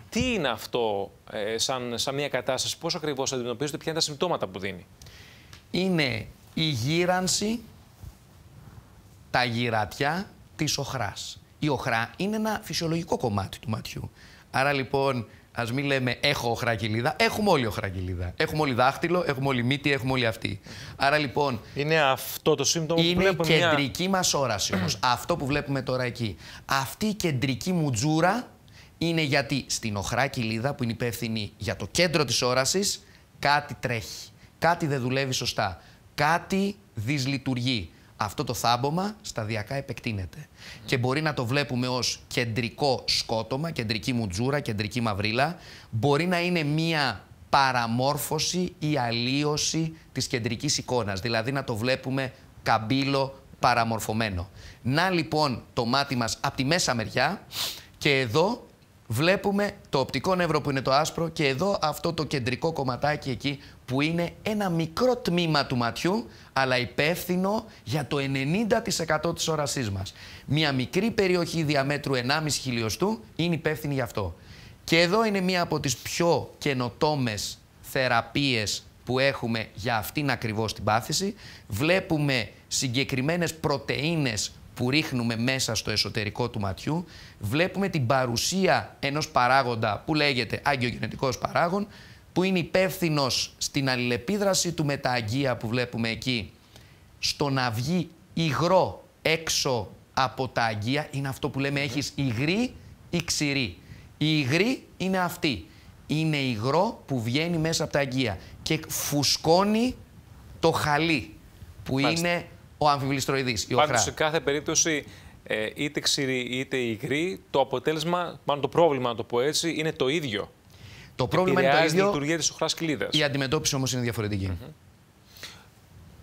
Τι είναι αυτό ε, σαν, σαν μια κατάσταση, πώς ακριβώς αντιμετωπίζετε, ποια είναι τα συμπτώματα που δίνει. Είναι η γύρανση, τα γυρατιά της οχράς. Η οχρά είναι ένα φυσιολογικό κομμάτι του ματιού. Άρα λοιπόν Ας μην λέμε έχω οχραγγυλίδα. Έχουμε όλοι οχραγγυλίδα. Έχουμε όλοι δάχτυλο, έχουμε όλοι μύτη, έχουμε όλοι αυτή. Άρα λοιπόν. Είναι αυτό το σύμπτωμα είναι που βλέπουμε. Είναι κεντρική μια... μας όραση όμως. (clears throat) αυτό που βλέπουμε τώρα εκεί. Αυτή η κεντρική μου τζούρα είναι γιατί στην οχρά κιλίδα που είναι υπεύθυνη για το κέντρο της όρασης κάτι τρέχει. Κάτι δεν δουλεύει σωστά. Κάτι δυσλειτουργεί αυτό το θάμπομα σταδιακά επεκτείνεται. Και μπορεί να το βλέπουμε ως κεντρικό σκότωμα, κεντρική μουτζούρα, κεντρική μαυρίλα. Μπορεί να είναι μία παραμόρφωση ή αλλίωση της κεντρικής εικόνας. Δηλαδή να το βλέπουμε καμπύλο παραμορφωμένο. Να λοιπόν το μάτι μας από τη μέσα μεριά και εδώ βλέπουμε το οπτικό νεύρο που είναι το άσπρο και εδώ αυτό το κεντρικό κομματάκι εκεί που είναι ένα μικρό τμήμα του ματιού αλλά υπεύθυνο για το 90% της όρασής μας. Μια μικρή περιοχή διαμέτρου 1,5 χιλιοστού είναι υπεύθυνη γι' αυτό. Και εδώ είναι μία από τις πιο καινοτόμες θεραπείες που έχουμε για αυτήν ακριβώς την πάθηση. Βλέπουμε συγκεκριμένες πρωτεΐνες που ρίχνουμε μέσα στο εσωτερικό του ματιού, βλέπουμε την παρουσία ενός παράγοντα που λέγεται αγγιογενετικός παράγον, που είναι υπεύθυνο στην αλληλεπίδραση του με τα που βλέπουμε εκεί, στο να βγει υγρό έξω από τα αγγεία, είναι αυτό που λέμε έχεις υγρή ή ξηρή. Η υγρή είναι αυτή. Είναι υγρό που βγαίνει μέσα από τα αγγεία και φουσκώνει το χαλί που είναι ο αμφιβληστροειδής. Πάντως σε κάθε περίπτωση ε, είτε ξηρή είτε υγρή, το αποτέλεσμα, μάλλον το πρόβλημα να το πω έτσι, είναι το ίδιο. Το πρόβλημα είναι το ίδιο. Η λειτουργία της οχράς κλίδας. Η αντιμετώπιση όμως είναι διαφορετική. Mm-hmm.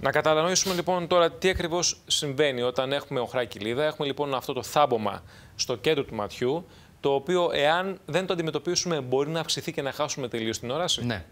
Να κατανοήσουμε λοιπόν τώρα τι ακριβώς συμβαίνει όταν έχουμε οχρά κοιλίδα. Έχουμε λοιπόν αυτό το θάμπομα στο κέντρο του ματιού, το οποίο εάν δεν το αντιμετωπίσουμε μπορεί να αυξηθεί και να χάσουμε τελείως την όραση. Ναι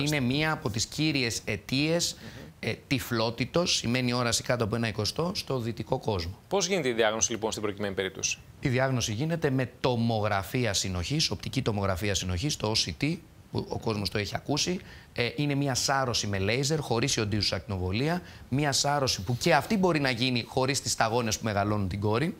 είναι μία από τις κύριες αιτίες ε, τυφλότητος, σημαίνει όραση κάτω από ένα εικοστό, στο δυτικό κόσμο. Πώς γίνεται η διάγνωση λοιπόν στην προκειμένη περίπτωση. Η διάγνωση γίνεται με τομογραφία συνοχής, οπτική τομογραφία συνοχής, το OCT, που ο κόσμος το έχει ακούσει. Ε, είναι μια σάρωση με λέιζερ, χωρίς ιοντίζουσα ακτινοβολία. Μια σάρωση που και αυτή μπορεί να γίνει χωρίς τις σταγόνες που μεγαλώνουν την κόρη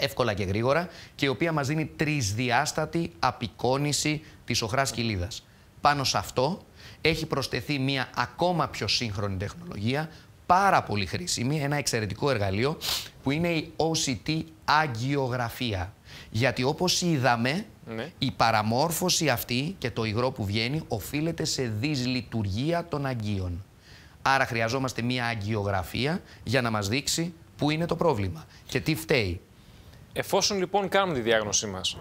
εύκολα και γρήγορα και η οποία μας δίνει τρισδιάστατη απεικόνηση της οχράς κοιλίδας. Πάνω σε αυτό έχει προσθεθεί μια ακόμα πιο σύγχρονη τεχνολογία, πάρα πολύ χρήσιμη, ένα εξαιρετικό εργαλείο, που είναι η OCT αγκιογραφία. Γιατί όπως είδαμε, ναι. η παραμόρφωση αυτή και το υγρό που βγαίνει οφείλεται σε δυσλειτουργία των αγκίων. Άρα χρειαζόμαστε μια αγκιογραφία για να μας δείξει πού είναι το πρόβλημα και τι φταίει. Εφόσον λοιπόν κάνουμε τη διάγνωσή μας,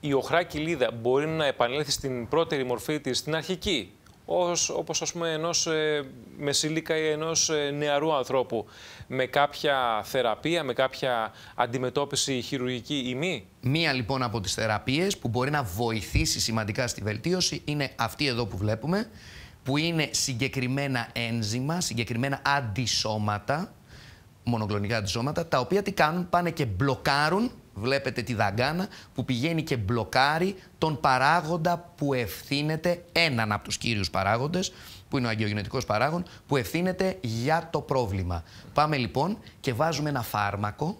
η οχρά κοιλίδα μπορεί να επανέλθει στην πρώτερη μορφή της, στην αρχική, ως, όπως ας πούμε ενός ε, μεσήλικα ή ενός ε, νεαρού ανθρώπου με κάποια θεραπεία, με κάποια αντιμετώπιση χειρουργική ή μη. Μία λοιπόν από τις θεραπείες που μπορεί να βοηθήσει σημαντικά στη βελτίωση είναι αυτή εδώ που βλέπουμε που είναι συγκεκριμένα ένζημα, συγκεκριμένα αντισώματα, μονοκλονικά αντισώματα, τα οποία τι κάνουν, πάνε και μπλοκάρουν βλέπετε τη δαγκάνα που πηγαίνει και μπλοκάρει τον παράγοντα που ευθύνεται, έναν από τους κύριους παράγοντες, που είναι ο αγιογενετικός παράγον, που ευθύνεται για το πρόβλημα. Πάμε λοιπόν και βάζουμε ένα φάρμακο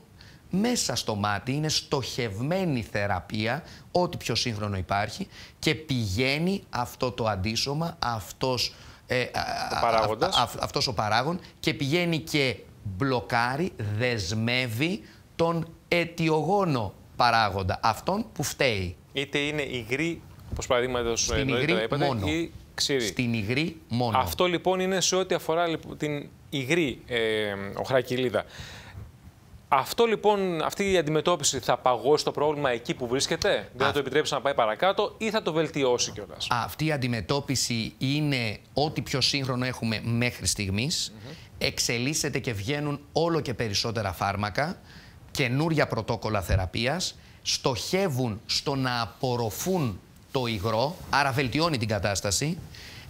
μέσα στο μάτι, είναι στοχευμένη θεραπεία, ό,τι πιο σύγχρονο υπάρχει, και πηγαίνει αυτό το αντίσωμα, αυτός, ε, ο αυτός ο παράγον και πηγαίνει και μπλοκάρει, δεσμεύει τον αιτιογόνο παράγοντα, αυτόν που φταίει. Είτε είναι υγρή, όπως παραδείγματος νωρίτερα είπατε, μόνο. ή ξηρή. Στην υγρή μόνο. Αυτό λοιπόν είναι σε ό,τι υγρή οχρά κοιλίδα. Αυτή υγρή ε, οχρά κοιλίδα. Αυτό λοιπόν, αυτή η αντιμετώπιση θα παγώσει το πρόβλημα εκεί που βρίσκεται, δεν θα το επιτρέψει να πάει παρακάτω ή θα το βελτιώσει κιόλας. Αυτή η αντιμετώπιση είναι ό,τι πιο σύγχρονο έχουμε μέχρι στιγμής. Mm -hmm. Εξελίσσεται και βγαίνουν όλο και περισσότερα φάρμακα καινούρια πρωτόκολλα θεραπείας στοχεύουν στο να απορροφούν το υγρό, άρα βελτιώνει την κατάσταση.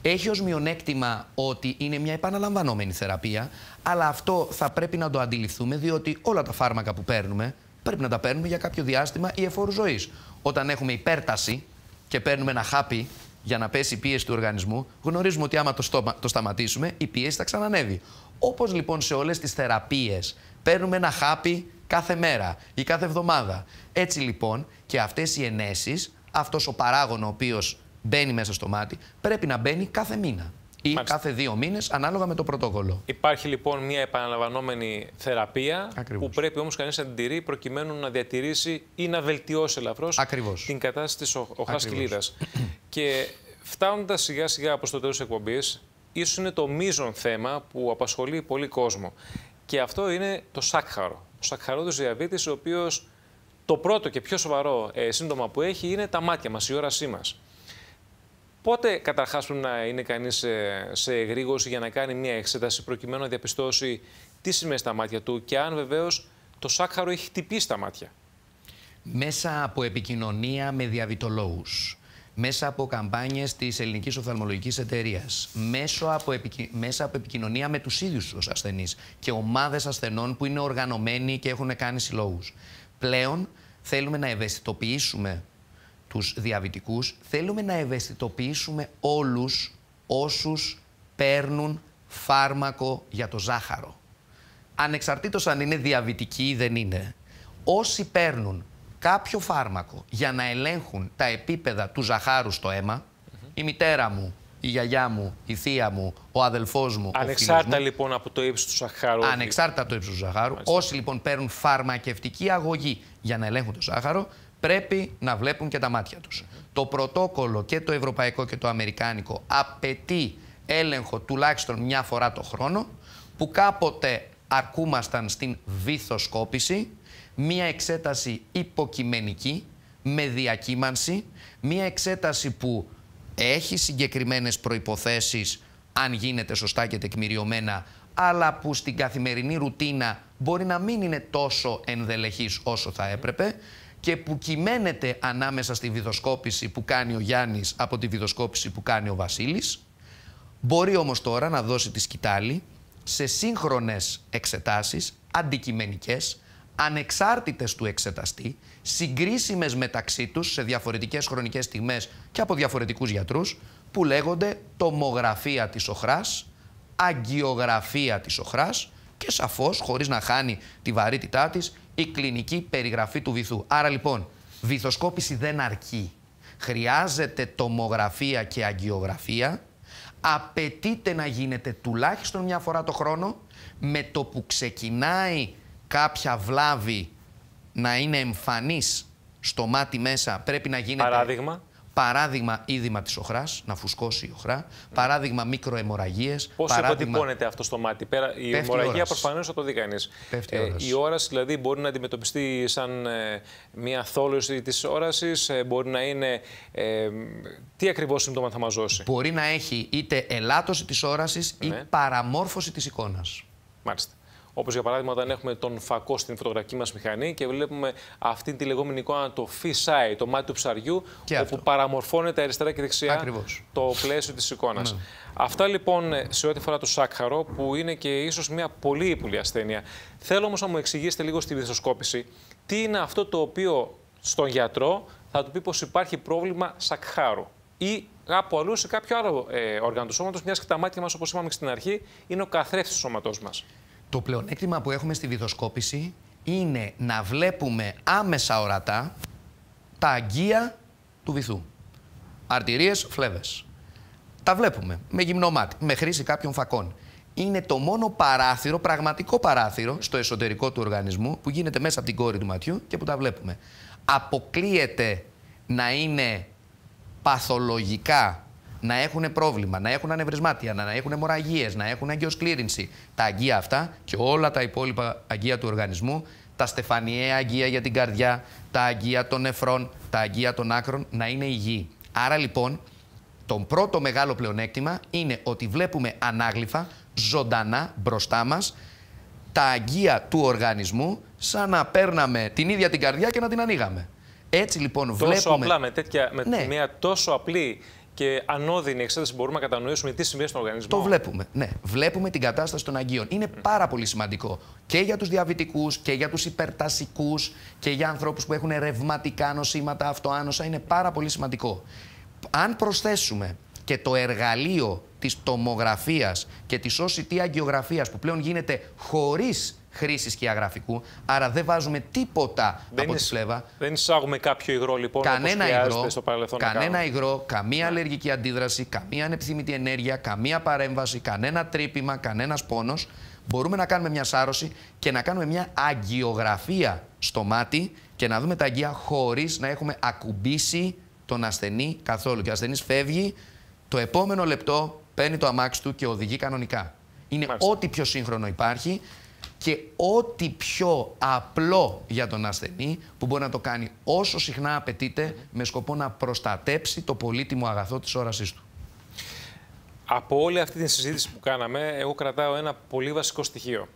Έχει ως μειονέκτημα ότι είναι μια επαναλαμβανόμενη θεραπεία, αλλά αυτό θα πρέπει να το αντιληφθούμε, διότι όλα τα φάρμακα που παίρνουμε πρέπει να τα παίρνουμε για κάποιο διάστημα ή εφόρου ζωής. Όταν έχουμε υπέρταση και παίρνουμε ένα χάπι για να πέσει η πίεση του οργανισμού, γνωρίζουμε ότι άμα το, στόμα, το σταματήσουμε, η πίεση θα ξανανεύει. Όπως λοιπόν σε όλες τις θεραπείες, παίρνουμε ένα χάπι κάθε μέρα ή κάθε εβδομάδα. Έτσι λοιπόν και αυτές οι ενέσεις, αυτός ο παράγων ο οποίος μπαίνει μέσα στο μάτι, πρέπει να μπαίνει κάθε μήνα ή κάθε δύο μήνες, ανάλογα με το πρωτόκολλο. Υπάρχει λοιπόν μια επαναλαμβανόμενη θεραπεία που πρέπει όμως κανείς να την τηρεί προκειμένου να διατηρήσει ή να βελτιώσει ελαφρώς την κατάσταση της οχάς κοιλίδα. Και φτάνοντας σιγά σιγά προς το τέλος της εκπομπής, ίσως είναι το μείζον θέμα που απασχολεί πολύ κόσμο. Και αυτό είναι το σάκχαρο ο σακχαρώδης διαβήτης, ο οποίος το πρώτο και πιο σοβαρό ε, σύντομα που έχει είναι τα μάτια μας, η όρασή μας. Πότε καταρχάς πρέπει να είναι κανείς ε, σε, σε για να κάνει μια εξέταση προκειμένου να διαπιστώσει τι σημαίνει στα μάτια του και αν βεβαίως το σάκχαρο έχει χτυπήσει τα μάτια. Μέσα από επικοινωνία με διαβητολόγους μέσα από καμπάνιες της Ελληνικής Οφθαλμολογικής Εταιρείας, μέσα από επικοινωνία με τους ίδιους τους ασθενείς και ομάδες ασθενών που είναι οργανωμένοι και έχουν κάνει συλλόγους. Πλέον θέλουμε να ευαισθητοποιήσουμε τους διαβητικούς, θέλουμε να ευαισθητοποιήσουμε όλους όσους παίρνουν φάρμακο για το ζάχαρο. Ανεξαρτήτως αν είναι διαβητικοί ή δεν είναι. Όσοι παίρνουν κάποιο φάρμακο για να ελέγχουν τα επίπεδα του ζαχάρου στο αίμα, η μητέρα μου, η γιαγιά μου, η θεία μου, ο αδελφός μου. Ανεξάρτητα μου, λοιπόν από το ύψος του ζαχάρου. Ανεξάρτητα από το ύψος του ζαχάρου. Όσοι λοιπόν παίρνουν φαρμακευτική αγωγή για να ελέγχουν το ζάχαρο, πρέπει να βλέπουν και τα μάτια τους. Το πρωτόκολλο και το ευρωπαϊκό και το αμερικάνικο απαιτεί έλεγχο τουλάχιστον μια φορά το χρόνο, που κάποτε αρκούμασταν στην βυθοσκόπηση, μία εξέταση υποκειμενική με διακύμανση, μία εξέταση που έχει συγκεκριμένες προϋποθέσεις αν γίνεται σωστά και τεκμηριωμένα, αλλά που στην καθημερινή ρουτίνα μπορεί να μην είναι τόσο ενδελεχής όσο θα έπρεπε και που κυμαίνεται ανάμεσα στη βιδοσκόπηση που κάνει ο Γιάννης από τη βιδοσκόπηση που κάνει ο Βασίλης. Μπορεί όμως τώρα να δώσει τη σκητάλη σε σύγχρονες εξετάσεις αντικειμενικές, ανεξάρτητες του εξεταστή, συγκρίσιμες μεταξύ τους σε διαφορετικές χρονικές στιγμές και από διαφορετικούς γιατρούς, που λέγονται τομογραφία της οχράς, αγκιογραφία της οχράς και σαφώς, χωρίς να χάνει τη βαρύτητά της, η κλινική περιγραφή του βυθού. Άρα λοιπόν, βυθοσκόπηση δεν αρκεί. Χρειάζεται τομογραφία και αγκιογραφία, απαιτείται να γίνεται τουλάχιστον μια φορά το χρόνο, με το που ξεκινάει κάποια βλάβη να είναι εμφανής στο μάτι μέσα πρέπει να γίνεται... Παράδειγμα. Παράδειγμα, είδημα της οχράς, να φουσκώσει η οχρά. Παράδειγμα, μικροαιμορραγίε. Πώ παράδειγμα... αποτυπώνεται αυτό στο μάτι. Πέρα, η αιμορραγία προφανώς θα το δει κανείς. Ε, η όραση δηλαδή μπορεί να αντιμετωπιστεί σαν ε, μια θόλωση της όρασης, ε, μπορεί να είναι. Ε, τι ακριβώς σύμπτωμα θα μας δώσει. Μπορεί να έχει είτε ελάττωση της όρασης ή ναι. παραμόρφωση της εικόνας. Μάλιστα. Όπως για παράδειγμα, όταν έχουμε τον φακό στην φωτογραφική μας μηχανή και βλέπουμε αυτή τη λεγόμενη εικόνα, το φυσάι, το μάτι του ψαριού, όπου αυτό. παραμορφώνεται αριστερά και δεξιά το πλαίσιο της εικόνας. Ναι. Αυτά λοιπόν σε ό,τι αφορά το σάκχαρο, που είναι και ίσως μια πολύ ύπουλη ασθένεια. Θέλω όμως να μου εξηγήσετε λίγο στη βυθοσκόπηση τι είναι αυτό το οποίο στον γιατρό θα του πει πως υπάρχει πρόβλημα σακχάρου ή κάπου αλλού σε κάποιο άλλο ε, όργανο του σώματος, μιας και τα μάτια μας, όπως είπαμε στην αρχή, είναι ο καθρέφτης του σώματός μας. Το πλεονέκτημα που έχουμε στη βιδοσκόπηση είναι να βλέπουμε άμεσα ορατά τα αγγεία του βυθού. Αρτηρίες, φλέβες. Τα βλέπουμε με γυμνόμάτι, με χρήση κάποιων φακών. Είναι το μόνο παράθυρο, πραγματικό παράθυρο, στο εσωτερικό του οργανισμού που γίνεται μέσα από την κόρη του ματιού και που τα βλέπουμε. Αποκλείεται να είναι παθολογικά να έχουν πρόβλημα, να έχουν ανεβρισμάτια, να έχουν αιμορραγίε, να έχουν αγκιοσκλήρινση. Τα αγκία αυτά και όλα τα υπόλοιπα αγκία του οργανισμού, τα στεφανιαία αγκία για την καρδιά, τα αγκία των νεφρών, τα αγκία των άκρων, να είναι υγιή. Άρα λοιπόν, το πρώτο μεγάλο πλεονέκτημα είναι ότι βλέπουμε ανάγλυφα, ζωντανά μπροστά μας, τα αγκία του οργανισμού, σαν να παίρναμε την ίδια την καρδιά και να την ανοίγαμε. Έτσι λοιπόν τόσο βλέπουμε... Τόσο απλά, με, με ναι. μια τόσο απλή και ανώδυνη εξέταση μπορούμε να κατανοήσουμε τι σημαίνει στον οργανισμό. Το βλέπουμε. Ναι, βλέπουμε την κατάσταση των αγγείων. Είναι πάρα πολύ σημαντικό και για τους διαβητικούς και για τους υπερτασικούς και για ανθρώπους που έχουν ρευματικά νοσήματα, αυτοάνωσα. Είναι πάρα πολύ σημαντικό. Αν προσθέσουμε και το εργαλείο της τομογραφίας και της OCT αγκιογραφία που πλέον γίνεται χωρίς χρήσης και αγραφικού. Άρα δεν βάζουμε τίποτα δεν από τη φλέβα. Δεν εισάγουμε κάποιο υγρό λοιπόν κανένα όπως υγρό, στο παρελθόν. Κανένα υγρό, καμία αλλεργική αντίδραση, καμία ανεπιθύμητη ενέργεια, καμία παρέμβαση, κανένα τρύπημα, κανένας πόνος. Μπορούμε να κάνουμε μια σάρωση και να κάνουμε μια αγκιογραφία στο μάτι και να δούμε τα αγκία χωρίς να έχουμε ακουμπήσει τον ασθενή καθόλου. Και ο ασθενής φεύγει, το επόμενο λεπτό παίρνει το αμάξι του και οδηγεί κανονικά. Είναι ό,τι πιο σύγχρονο υπάρχει και ό,τι πιο απλό για τον ασθενή που μπορεί να το κάνει όσο συχνά απαιτείται με σκοπό να προστατέψει το πολύτιμο αγαθό της όρασής του. Από όλη αυτή τη συζήτηση που κάναμε, εγώ κρατάω ένα πολύ βασικό στοιχείο.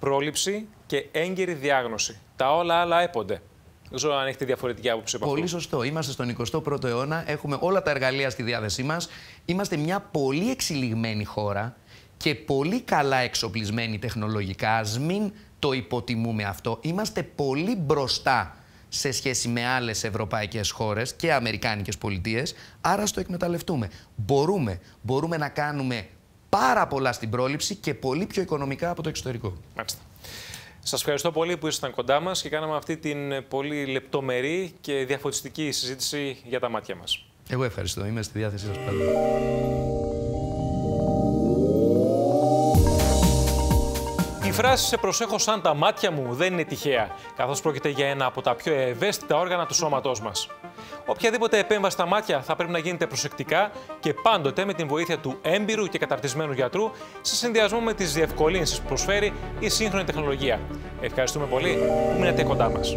Πρόληψη και έγκαιρη διάγνωση. Τα όλα άλλα έπονται. Δεν ξέρω αν έχετε διαφορετική άποψη από Πολύ σωστό. Είμαστε στον 21ο αιώνα, έχουμε όλα τα εργαλεία στη διάθεσή μας. Είμαστε μια πολύ εξελιγμένη χώρα και πολύ καλά εξοπλισμένοι τεχνολογικά. Ας μην το υποτιμούμε αυτό. Είμαστε πολύ μπροστά σε σχέση με άλλες ευρωπαϊκές χώρες και αμερικάνικες πολιτείες, άρα στο εκμεταλλευτούμε. Μπορούμε, μπορούμε να κάνουμε πάρα πολλά στην πρόληψη και πολύ πιο οικονομικά από το εξωτερικό. Μάλιστα. Σας ευχαριστώ πολύ που ήσασταν κοντά μας και κάναμε αυτή την πολύ λεπτομερή και διαφωτιστική συζήτηση για τα μάτια μας. Εγώ ευχαριστώ. Είμαι στη διάθεσή σας πάντα. φράση «Σε προσέχω σαν τα μάτια μου» δεν είναι τυχαία, καθώς πρόκειται για ένα από τα πιο ευαίσθητα όργανα του σώματός μας. Οποιαδήποτε επέμβαση στα μάτια θα πρέπει να γίνεται προσεκτικά και πάντοτε με την βοήθεια του έμπειρου και καταρτισμένου γιατρού, σε συνδυασμό με τις διευκολύνσεις που προσφέρει η σύγχρονη τεχνολογία. Ευχαριστούμε πολύ που μείνετε κοντά μας.